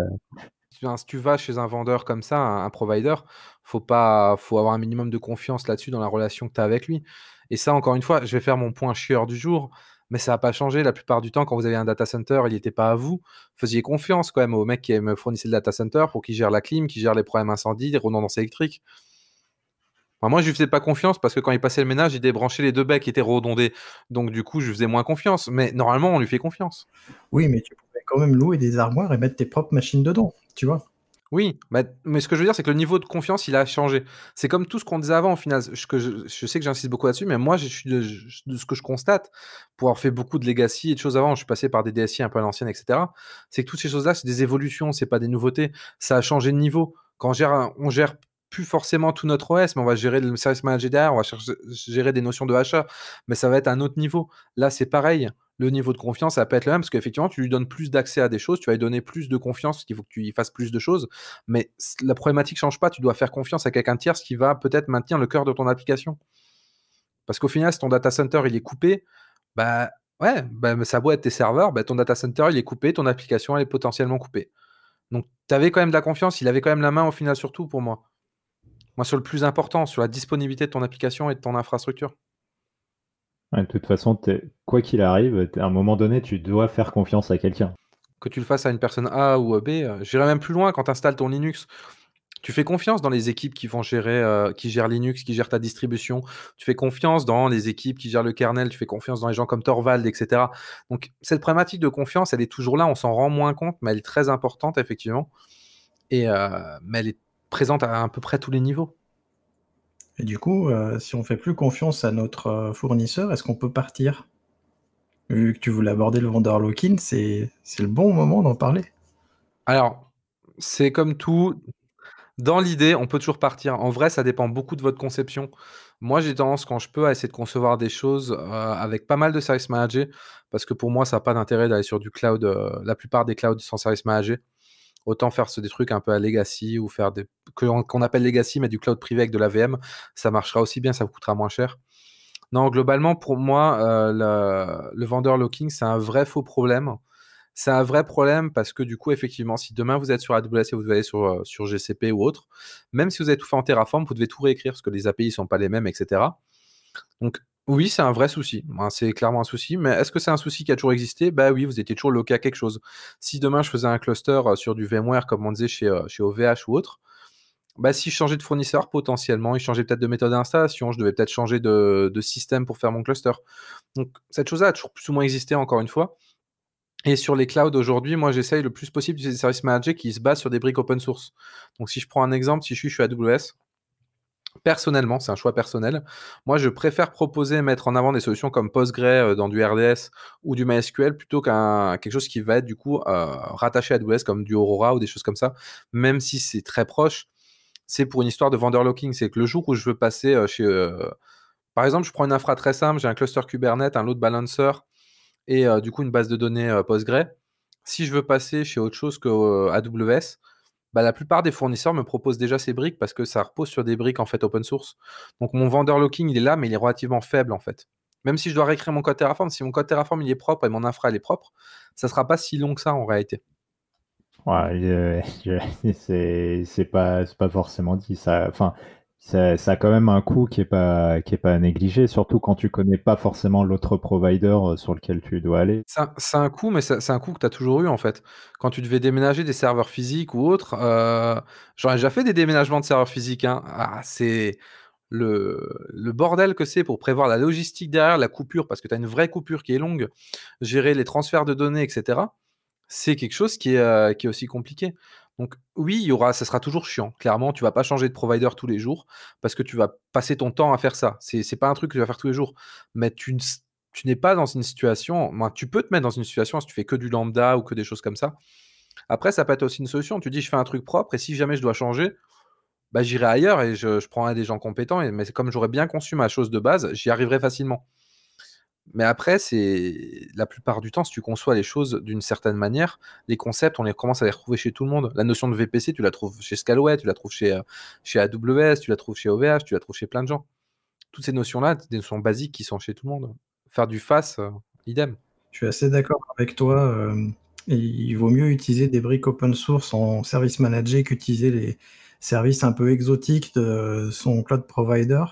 Hein, si tu vas chez un vendeur comme ça, un, provider, faut pas, faut avoir un minimum de confiance là-dessus dans la relation que tu as avec lui. Et ça, encore une fois, je vais faire mon point chieur du jour, mais ça n'a pas changé. La plupart du temps, quand vous avez un data center, il n'était pas à vous. Faisiez confiance quand même au mec qui me fournissait le data center pour qu'il gère la clim, qui gère les problèmes incendies, les redondances électriques moi, je lui faisais pas confiance parce que quand il passait le ménage, il débranchait les deux becs qui étaient redondés. Donc, du coup, je lui faisais moins confiance. Mais normalement, on lui fait confiance. Oui, mais tu pouvais quand même louer des armoires et mettre tes propres machines dedans, tu vois. Oui, mais ce que je veux dire, c'est que le niveau de confiance, il a changé. C'est comme tout ce qu'on disait avant, au final. Je, je, sais que j'insiste beaucoup là-dessus, mais moi, je, de ce que je constate, pour avoir fait beaucoup de legacy et de choses avant, je suis passé par des DSI un peu à l'ancienne, etc. C'est que toutes ces choses-là, c'est des évolutions, c'est pas des nouveautés. Ça a changé de niveau. Quand gère, on gère plus forcément tout notre OS, mais on va gérer le service manager derrière, on va gérer des notions de achat, mais ça va être un autre niveau. Là, c'est pareil. Le niveau de confiance, ça peut être le même, parce qu'effectivement, tu lui donnes plus d'accès à des choses, tu vas lui donner plus de confiance, parce qu'il faut que tu y fasses plus de choses, mais la problématique change pas, tu dois faire confiance à quelqu'un tiers, ce qui va peut-être maintenir le cœur de ton application. Parce qu'au final, si ton data center il est coupé, bah ouais, bah, ça doit être tes serveurs, bah, ton data center il est coupé, ton application elle est potentiellement coupée. Donc tu avais quand même de la confiance, il avait quand même la main au final surtout pour moi. Moi, sur le plus important, sur la disponibilité de ton application et de ton infrastructure. de toute façon, quoi qu'il arrive, à un moment donné, tu dois faire confiance à quelqu'un. Que tu le fasses à une personne A ou B, euh, j'irai même plus loin quand tu installes ton Linux. Tu fais confiance dans les équipes qui vont gérer, euh, qui gèrent Linux, qui gèrent ta distribution. Tu fais confiance dans les équipes qui gèrent le kernel. Tu fais confiance dans les gens comme Torvald, etc. Donc cette problématique de confiance, elle est toujours là. On s'en rend moins compte, mais elle est très importante effectivement. Et euh, mais elle est présente à à peu près tous les niveaux. Et du coup, euh, si on fait plus confiance à notre euh, fournisseur, est-ce qu'on peut partir Vu que tu voulais aborder le vendeur lock-in, c'est le bon moment d'en parler. Alors, c'est comme tout. Dans l'idée, on peut toujours partir. En vrai, ça dépend beaucoup de votre conception. Moi, j'ai tendance, quand je peux, à essayer de concevoir des choses euh, avec pas mal de services manager, parce que pour moi, ça n'a pas d'intérêt d'aller sur du cloud, la plupart des clouds sans service manager. Autant faire des trucs un peu à legacy ou faire des qu'on appelle legacy, mais du cloud privé avec de la VM, ça marchera aussi bien, ça vous coûtera moins cher. Non, globalement, pour moi, euh, le, vendeur locking, c'est un vrai faux problème. C'est un vrai problème parce que du coup, effectivement, si demain vous êtes sur AWS et vous allez sur, euh, sur GCP ou autre, même si vous avez tout fait en Terraform, vous devez tout réécrire parce que les API ne sont pas les mêmes, etc. Donc, oui, c'est un vrai souci. C'est clairement un souci. Mais est-ce que c'est un souci qui a toujours existé Bah oui, vous étiez toujours loqué à quelque chose. Si demain je faisais un cluster euh, sur du VMware, comme on disait chez, euh, chez OVH ou autre, bah, si je changeais de fournisseur potentiellement, il changeait peut-être de méthode d'installation, je devais peut-être changer de, système pour faire mon cluster. Donc cette chose-là a toujours plus ou moins existé encore une fois. Et sur les clouds aujourd'hui, moi j'essaye le plus possible d'utiliser des services managés qui se basent sur des briques open source. Donc si je prends un exemple, si je suis, je suis AWS, Personnellement, c'est un choix personnel. Moi, je préfère proposer mettre en avant des solutions comme PostgreSQL euh, dans du RDS ou du MySQL plutôt qu'un quelque chose qui va être du coup euh, rattaché à AWS comme du Aurora ou des choses comme ça, même si c'est très proche. C'est pour une histoire de vendor locking. C'est que le jour où je veux passer euh, chez. par exemple, je prends une infra très simple, j'ai un cluster Kubernetes, un load balancer et du coup une base de données PostgreSQL. Si je veux passer chez autre chose que AWS, bah, la plupart des fournisseurs me proposent déjà ces briques parce que ça repose sur des briques en fait open source. Donc mon vendeur locking, il est là, mais il est relativement faible en fait. Même si je dois réécrire mon code Terraform, si mon code Terraform il est propre et mon infra elle est propre, ça sera pas si long que ça en réalité. Ouais, c'est pas, pas forcément dit ça. Enfin, ça, ça, a quand même un coût qui n'est pas, qui est pas négligé, surtout quand tu connais pas forcément l'autre provider euh, sur lequel tu dois aller. C'est un, coût, mais c'est un coût que tu as toujours eu en fait. Quand tu devais déménager des serveurs physiques ou autres, euh, ai déjà fait des déménagements de serveurs physiques. Hein. Ah, c'est le, bordel que c'est pour prévoir la logistique derrière, la coupure, parce que tu as une vraie coupure qui est longue, gérer les transferts de données, etc. C'est quelque chose qui est, euh, qui est aussi compliqué. Donc oui, il y aura, ça sera toujours chiant. Clairement, tu vas pas changer de provider tous les jours parce que tu vas passer ton temps à faire ça. C'est n'est pas un truc que tu vas faire tous les jours, mais tu, n'es pas dans une situation. Moi, tu peux te mettre dans une situation si tu fais que du lambda ou que des choses comme ça. Après, ça peut être aussi une solution. Tu dis, je fais un truc propre et si jamais je dois changer, bah, j'irai ailleurs et je, je des gens compétents. mais comme j'aurais bien conçu ma chose de base, j'y arriverai facilement. Mais après, c'est la plupart du temps, si tu conçois les choses d'une certaine manière, les concepts, on les commence à les retrouver chez tout le monde. La notion de VPC, tu la trouves chez Scalway, tu la trouves chez, euh, chez AWS, tu la trouves chez OVH, tu la trouves chez plein de gens. Toutes ces notions-là, des notions basiques qui sont chez tout le monde. Faire du face, euh, idem. Je suis assez d'accord avec toi. il vaut mieux utiliser des briques open source en service manager qu'utiliser les services un peu exotiques de son cloud provider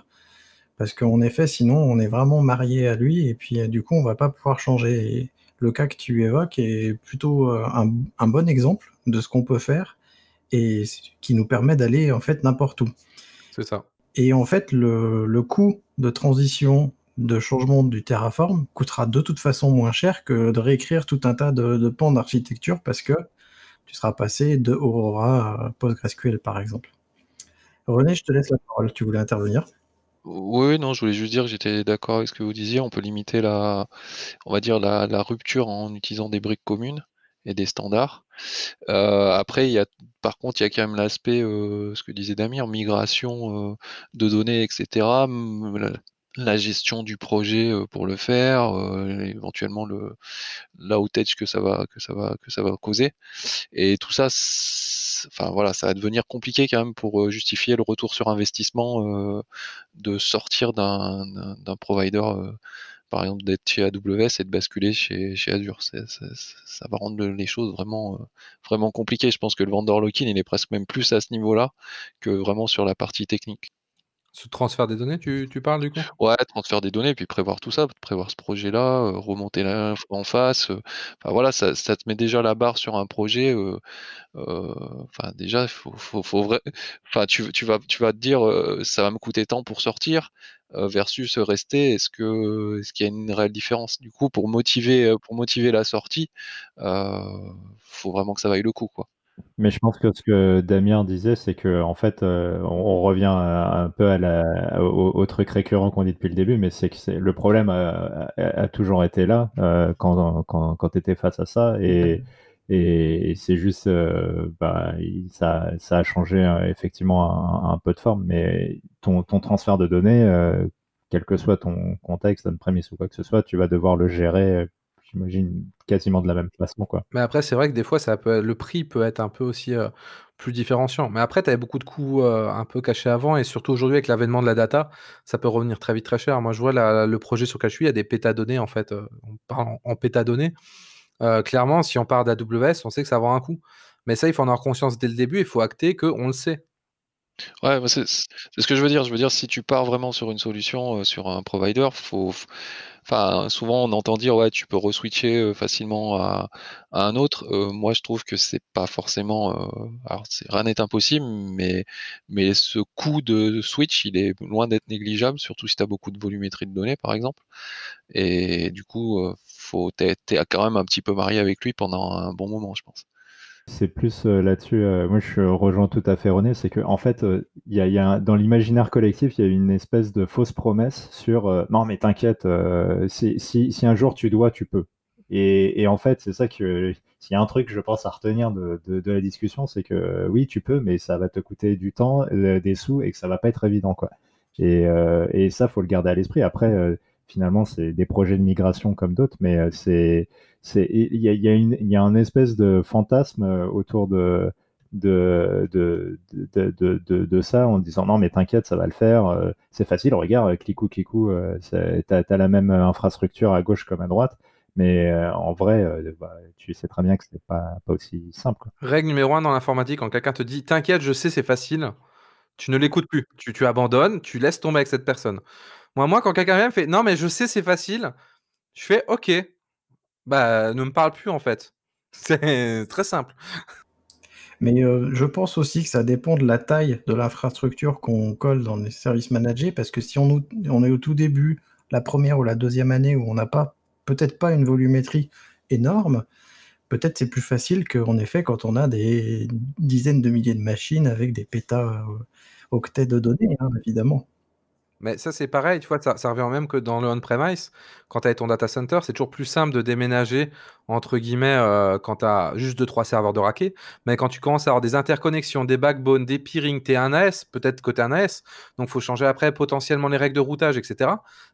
parce qu'en effet, sinon, on est vraiment marié à lui et puis euh, du coup, on ne va pas pouvoir changer. le cas que tu évoques est plutôt euh, un, bon exemple de ce qu'on peut faire et qui nous permet d'aller en fait n'importe où. C'est ça. Et en fait, le, coût de transition de changement du Terraform coûtera de toute façon moins cher que de réécrire tout un tas de, de pans d'architecture parce que tu seras passé de Aurora à PostgreSQL par exemple. René, je te laisse la parole, tu voulais intervenir. Oui, non, je voulais juste dire que j'étais d'accord avec ce que vous disiez. On peut limiter la, on va dire la, rupture en utilisant des briques communes et des standards. Euh, après, il par contre, il y a quand même l'aspect, euh, ce que disait Damir, migration euh, de données, etc. La, gestion du projet pour le faire, éventuellement le l'outage que ça va que ça va que ça va causer. Et tout ça, voilà, ça va devenir compliqué quand même pour justifier le retour sur investissement de sortir d'un provider par exemple d'être chez AWS et de basculer chez, Azure. ça va rendre les choses vraiment, vraiment compliquées. Je pense que le vendor lock-in, il est presque même plus à ce niveau-là que vraiment sur la partie technique transfert des données, tu, parles du coup Ouais, transfert des données, puis prévoir tout ça, prévoir ce projet-là, euh, remonter là en face. Euh, voilà, ça, te met déjà la barre sur un projet. Euh, enfin, déjà, faut, faut, tu, vas, tu vas te dire, ça va me coûter tant pour sortir versus rester. Est-ce que ce qu'il y a une réelle différence Du coup, pour motiver, pour motiver la sortie, il faut vraiment que ça vaille le coup, quoi. Mais je pense que ce que Damien disait, c'est que en fait, euh, on, revient euh, un peu à la, au, truc récurrent qu'on dit depuis le début, mais c'est que le problème a, toujours été là euh, quand, tu étais face à ça. Et, et, c'est juste, bah, ça, a changé effectivement un, peu de forme, mais ton, transfert de données, quel que soit ton contexte, ton premise ou quoi que ce soit, tu vas devoir le gérer j'imagine, quasiment de la même façon. Quoi. Mais après, c'est vrai que des fois, ça peut, le prix peut être un peu aussi euh, plus différenciant. Mais après, tu avais beaucoup de coûts euh, un peu cachés avant, et surtout aujourd'hui, avec l'avènement de la data, ça peut revenir très vite très cher. Moi, je vois le projet sur lequel il y a des pétadonnées, en fait. Euh, on parle en, en pétadonnées. clairement, si on part d'AWS, on sait que ça va avoir un coût. Mais ça, il faut en avoir conscience dès le début, il faut acter qu'on le sait. Ouais, bah, c'est ce que je veux dire. Je veux dire, si tu pars vraiment sur une solution, sur un provider, faut, enfin, souvent on entend dire, ouais, tu peux reswitcher facilement à, un autre. moi, je trouve que c'est pas forcément. rien n'est impossible, mais, mais ce coût de switch, il est loin d'être négligeable, surtout si tu as beaucoup de volumétrie de données, par exemple. Et du coup, faut, quand même un petit peu marié avec lui pendant un bon moment, je pense. C'est plus euh, là-dessus, euh, moi je rejoins tout à fait René, c'est que en fait, euh, il y a, dans l'imaginaire collectif, il y a une espèce de fausse promesse sur non mais t'inquiète, si, si, un jour tu dois, tu peux. Et, en fait, c'est ça que s'il y a un truc, je pense, à retenir de, la discussion, c'est que oui, tu peux, mais ça va te coûter du temps, des sous, et que ça va pas être évident. quoi. Et, et ça, faut le garder à l'esprit. Après, finalement, c'est des projets de migration comme d'autres, mais euh, c'est c'est il y a, y, y a, un espèce de fantasme euh, autour de de, de, de, de, ça en disant non mais t'inquiète ça va le faire euh, c'est facile regarde clicou clicou t'as as la même infrastructure à gauche comme à droite mais en vrai, bah, tu sais très bien que c'est pas, pas aussi simple. Règle numéro un dans l'informatique, quand quelqu'un te dit T'inquiète, je sais, c'est facile, tu ne l'écoutes plus. Tu, tu abandonnes, tu laisses tomber avec cette personne. Moi, moi quand quelqu'un vient me fait non, mais je sais, c'est facile, je fais ok, bah ne me parle plus en fait. C'est très simple. Mais euh, je pense aussi que ça dépend de la taille de l'infrastructure qu'on colle dans les services managés, parce que si on, on, est au tout début, la première ou la deuxième année où on n'a pas peut-être pas une volumétrie énorme, peut-être c'est plus facile qu'en effet quand on a des dizaines de milliers de machines avec des pétas euh, octets de données, hein, évidemment. Mais ça, c'est pareil, tu vois, ça, revient même que dans le on-premise. Quand tu as ton data center, c'est toujours plus simple de déménager, entre guillemets, euh, quand tu as juste 2 trois serveurs de raquet. Mais quand tu commences à avoir des interconnexions, des backbones, des peering, t'es un AS, peut-être que tu un AS, donc faut changer après potentiellement les règles de routage, etc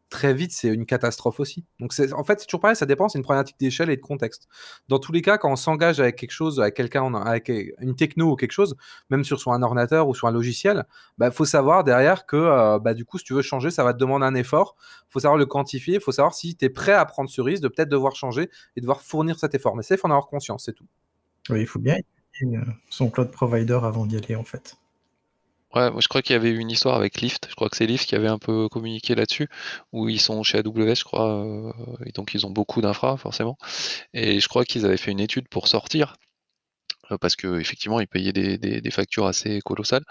très vite, c'est une catastrophe aussi. Donc, en fait, c'est toujours pareil, ça dépend, c'est une problématique d'échelle et de contexte. Dans tous les cas, quand on s'engage avec quelque chose, avec quelqu'un, avec une techno ou quelque chose, même sur, un ordinateur ou sur un logiciel, il bah, faut savoir derrière que, euh, bah, du coup, si tu veux changer, ça va te demander un effort. Il faut savoir le quantifier, il faut savoir si tu es prêt à prendre ce risque de peut-être devoir changer et devoir fournir cet effort. Mais c'est, il faut en avoir conscience, c'est tout. Oui, il faut bien euh, son cloud provider avant d'y aller, en fait. Ouais, moi je crois qu'il y avait eu une histoire avec Lyft, je crois que c'est Lyft qui avait un peu communiqué là-dessus, où ils sont chez AWS, je crois, euh, et donc ils ont beaucoup d'infra, forcément. Et je crois qu'ils avaient fait une étude pour sortir euh, parce que effectivement ils payaient des, factures assez colossales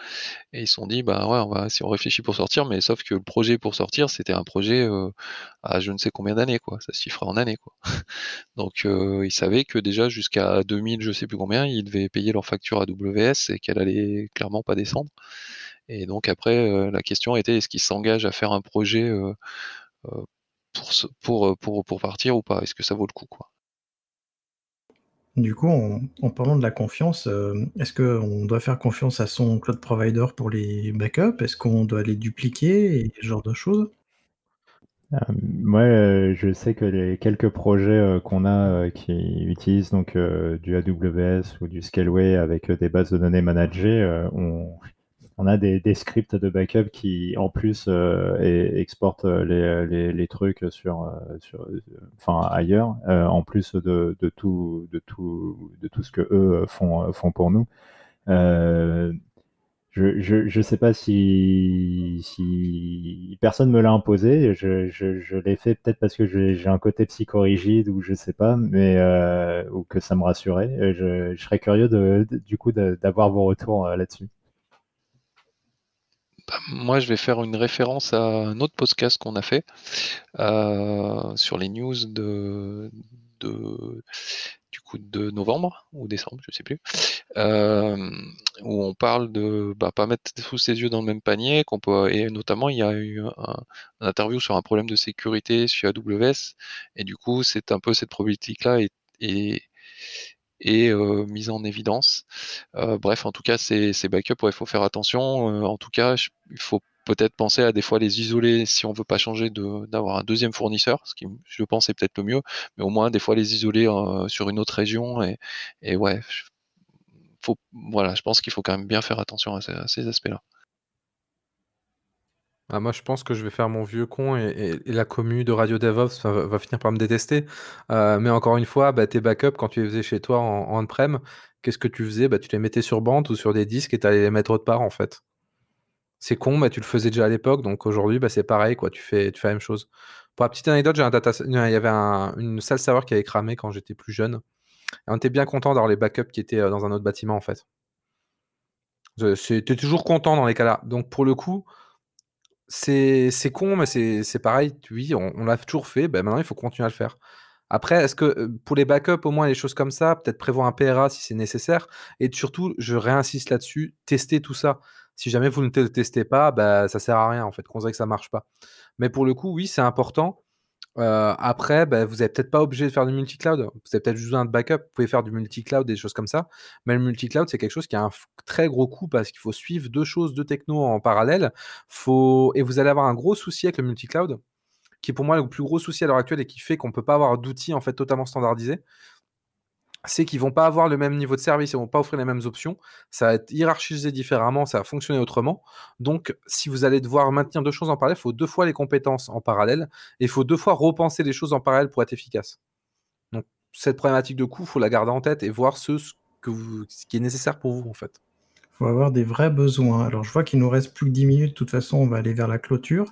et ils se sont dit bah ouais on va si on réfléchit pour sortir mais sauf que le projet pour sortir c'était un projet euh, à je ne sais combien d'années quoi ça se chiffrait en années quoi donc euh, ils savaient que déjà jusqu'à 2000 je sais plus combien ils devaient payer leur facture à WS et qu'elle allait clairement pas descendre et donc après la question était est-ce qu'ils s'engagent à faire un projet pour, pour, pour, pour partir ou pas Est-ce que ça vaut le coup quoi du coup, en, parlant de la confiance, euh, est-ce qu'on doit faire confiance à son cloud provider pour les backups Est-ce qu'on doit les dupliquer et ce genre de choses euh, Moi, euh, je sais que les quelques projets qu'on a qui utilisent donc du AWS ou du Scaleway avec des bases de données managées, on, on a des, scripts de backup qui, en plus, euh, exportent euh, euh, les, trucs sur, sur enfin, ailleurs, en plus de, tout, de, tout, ce que eux font, pour nous. je, ne sais pas si, si personne me l'a imposé. Je, l'ai fait peut-être parce que j'ai un côté psychorigide ou je sais pas, mais ou que ça me rassurait. Je, serais curieux du coup d'avoir vos retours là-dessus. Bah, moi, je vais faire une référence à un autre podcast qu'on a fait euh, sur les news de, du coup, de novembre ou décembre, je ne sais plus, euh, où on parle de bah, pas mettre tous ses yeux dans le même panier, qu'on et notamment il y a eu un, interview sur un problème de sécurité sur AWS, et du coup, c'est un peu cette problématique-là et et mise en évidence. bref, en tout cas, ces, backups, il faut faire attention. en tout cas, il faut peut-être penser à des fois les isoler si on ne veut pas changer d'avoir un deuxième fournisseur, ce qui, je pense, est peut-être le mieux. Mais au moins, des fois, les isoler sur une autre région. Et, et ouais, faut, voilà, je pense qu'il faut quand même bien faire attention à ces aspects-là. Ah, moi, je pense que je vais faire mon vieux con et, la commu de Radio DevOps va, finir par me détester. Euh, mais encore une fois, bah, tes backups, quand tu les faisais chez toi en, en prem qu'est-ce que tu faisais bah, Tu les mettais sur bande ou sur des disques et tu allais les mettre autre part, en fait. C'est con, mais tu le faisais déjà à l'époque, donc aujourd'hui, bah, c'est pareil, quoi. Tu fais, tu fais la même chose. Pour la petite anecdote, j'ai un data... il y avait une salle serveur qui avait cramé quand j'étais plus jeune. on était bien content d'avoir les backups qui étaient euh, dans un autre bâtiment, en fait. Tu toujours content dans les cas-là. Donc pour le coup, c'est, c'est con, mais c'est, c'est pareil. Oui, on, l'a toujours fait. Ben maintenant, il faut continuer à le faire. Après, est-ce que pour les backups, au moins les choses comme ça, peut-être prévoir un PRA si c'est nécessaire. Et surtout, je réinsiste là-dessus, tester tout ça. Si jamais vous ne testez pas, bah, ça sert à rien en fait, qu'on sait que ça marche pas. Mais pour le coup, oui, c'est important euh, après, bah, vous n'êtes peut-être pas obligé de faire du multi-cloud. Vous avez peut-être besoin de backup. Vous pouvez faire du multi-cloud, des choses comme ça. Mais le multi-cloud, c'est quelque chose qui a un très gros coût parce qu'il faut suivre deux choses, deux technos en parallèle. Et vous allez avoir un gros souci avec le multi-cloud, qui est pour moi le plus gros souci à l'heure actuelle et qui fait qu'on ne peut pas avoir d'outils en fait totalement standardisés c'est qu'ils vont pas avoir le même niveau de service, ils vont pas offrir les mêmes options, ça va être hiérarchisé différemment, ça va fonctionner autrement. Donc, si vous allez devoir maintenir deux choses en parallèle, il faut deux fois les compétences en parallèle et il faut deux fois repenser les choses en parallèle pour être efficace. Donc, cette problématique de coût, il faut la garder en tête et voir ce, que ce qui est nécessaire pour vous, en fait. Il faut avoir des vrais besoins. Alors, je vois qu'il nous reste plus que 10 minutes. De toute façon, on va aller vers la clôture.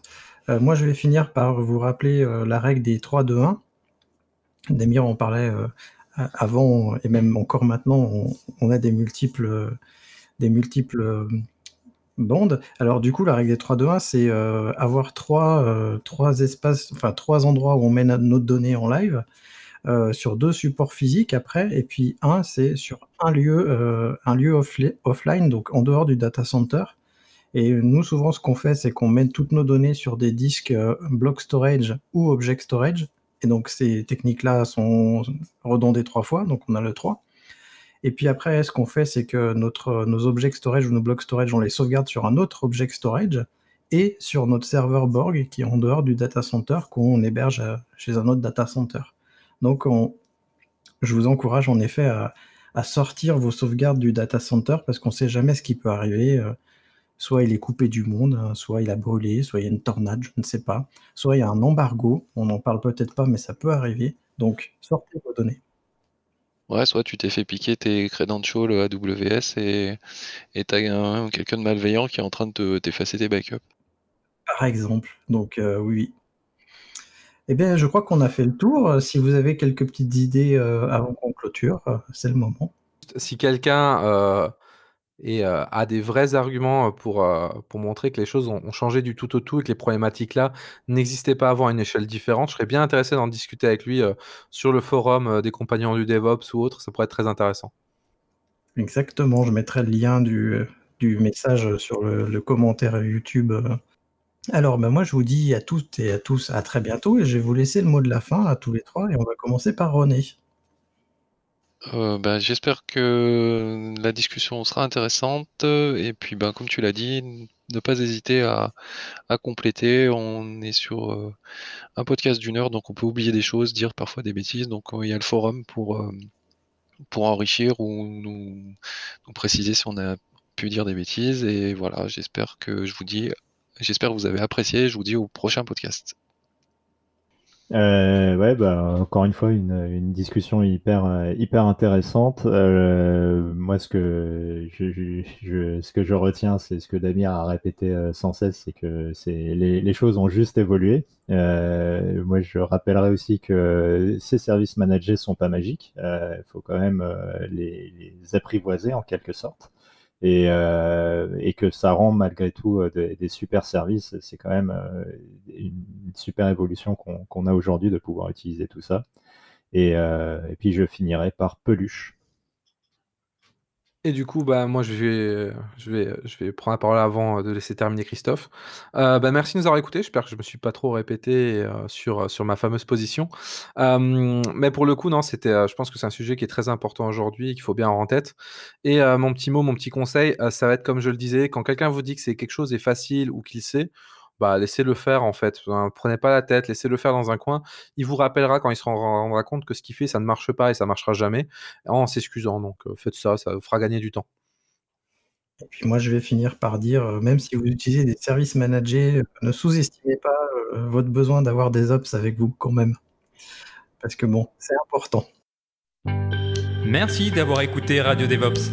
Euh, moi, je vais finir par vous rappeler euh, la règle des 3-2-1. Damien en parlait euh, avant et même encore maintenant, on, a des multiples, des multiples euh, bandes. Alors du coup, la règle des 3-2-1, c'est euh, avoir euh, trois, espaces, enfin trois endroits où on mène nos données en live. sur deux supports physiques après, et puis un, c'est sur un lieu, un lieu offline, donc en dehors du data center. Et nous, souvent, ce qu'on fait, c'est qu'on met toutes nos données sur des disques block storage ou object storage. Et donc ces techniques-là sont redondées trois fois, donc on a le 3. Et puis après, ce qu'on fait, c'est que notre, nos objects storage ou nos blocs storage, on les sauvegarde sur un autre object storage et sur notre serveur Borg qui est en dehors du data center qu'on héberge euh, chez un autre data center. Donc je vous encourage en effet à, à sortir vos sauvegardes du data center parce qu'on ne sait jamais ce qui peut arriver. Euh, soit il est coupé du monde, hein, soit il a brûlé, soit il y a une tornade, je ne sais pas, soit il y a un embargo, on n'en parle peut-être pas, mais ça peut arriver. Donc, sortez vos données. Ouais, soit tu t'es fait piquer tes le AWS et t'as quelqu'un de malveillant qui est en train de t'effacer tes backups. Par exemple, donc euh, oui. Eh bien, je crois qu'on a fait le tour. Euh, si vous avez quelques petites idées euh, avant qu'on clôture, c'est le moment. Si quelqu'un et à euh, des vrais arguments euh, pour, euh, pour montrer que les choses ont, changé du tout au tout et que les problématiques-là n'existaient pas avant à une échelle différente. Je serais bien intéressé d'en discuter avec lui sur le forum des compagnons du DevOps ou autre, ça pourrait être très intéressant. Exactement, je mettrai le lien du, du message sur le, commentaire YouTube. Alors, ben moi, je vous dis à toutes et à tous à très bientôt et je vais vous laisser le mot de la fin à tous les trois et on va commencer par René. Euh, bah, j'espère que la discussion sera intéressante. Et puis, ben, comme tu l'as dit, ne pas hésiter à, compléter. On est sur euh, un podcast d'une heure, donc on peut oublier des choses, dire parfois des bêtises. Donc, euh, il y a le forum pour, pour enrichir ou nous, nous, préciser si on a pu dire des bêtises. Et voilà, j'espère que je vous dis, j'espère que vous avez apprécié. Je vous dis au prochain podcast. Euh, ouais, bah, encore une fois, une, une discussion hyper, euh, hyper intéressante. Euh, moi, ce que je, je, ce que je retiens, c'est ce que Damir a répété euh, sans cesse, c'est que les, choses ont juste évolué. moi, je rappellerai aussi que ces services managés sont pas magiques. Il faut quand même les, apprivoiser en quelque sorte et, euh, et que ça rend malgré tout euh, des, super services. C'est quand même euh, une, super évolution qu'on a aujourd'hui de pouvoir utiliser tout ça. Et, et puis je finirai par Peluche et du coup, bah, moi, je vais, je, vais, je vais prendre la parole avant de laisser terminer Christophe. Euh, bah, merci de nous avoir écoutés. J'espère que je ne me suis pas trop répété euh, sur, sur ma fameuse position. Euh, mais pour le coup, non, c'était, je pense que c'est un sujet qui est très important aujourd'hui, qu'il faut bien avoir en tête. Et mon petit mot, mon petit conseil, ça va être comme je le disais, quand quelqu'un vous dit que c'est quelque chose est facile ou qu'il sait, bah, laissez-le faire en fait. Prenez pas la tête, laissez-le faire dans un coin. Il vous rappellera quand il se rendra compte que ce qu'il fait, ça ne marche pas et ça marchera jamais en s'excusant. Donc euh, faites ça, ça vous fera gagner du temps. Et puis moi, je vais finir par dire, euh, même si vous utilisez des services managés, euh, ne sous-estimez pas votre besoin d'avoir des ops avec vous quand même. Parce que bon, c'est important. Merci d'avoir écouté Radio DevOps.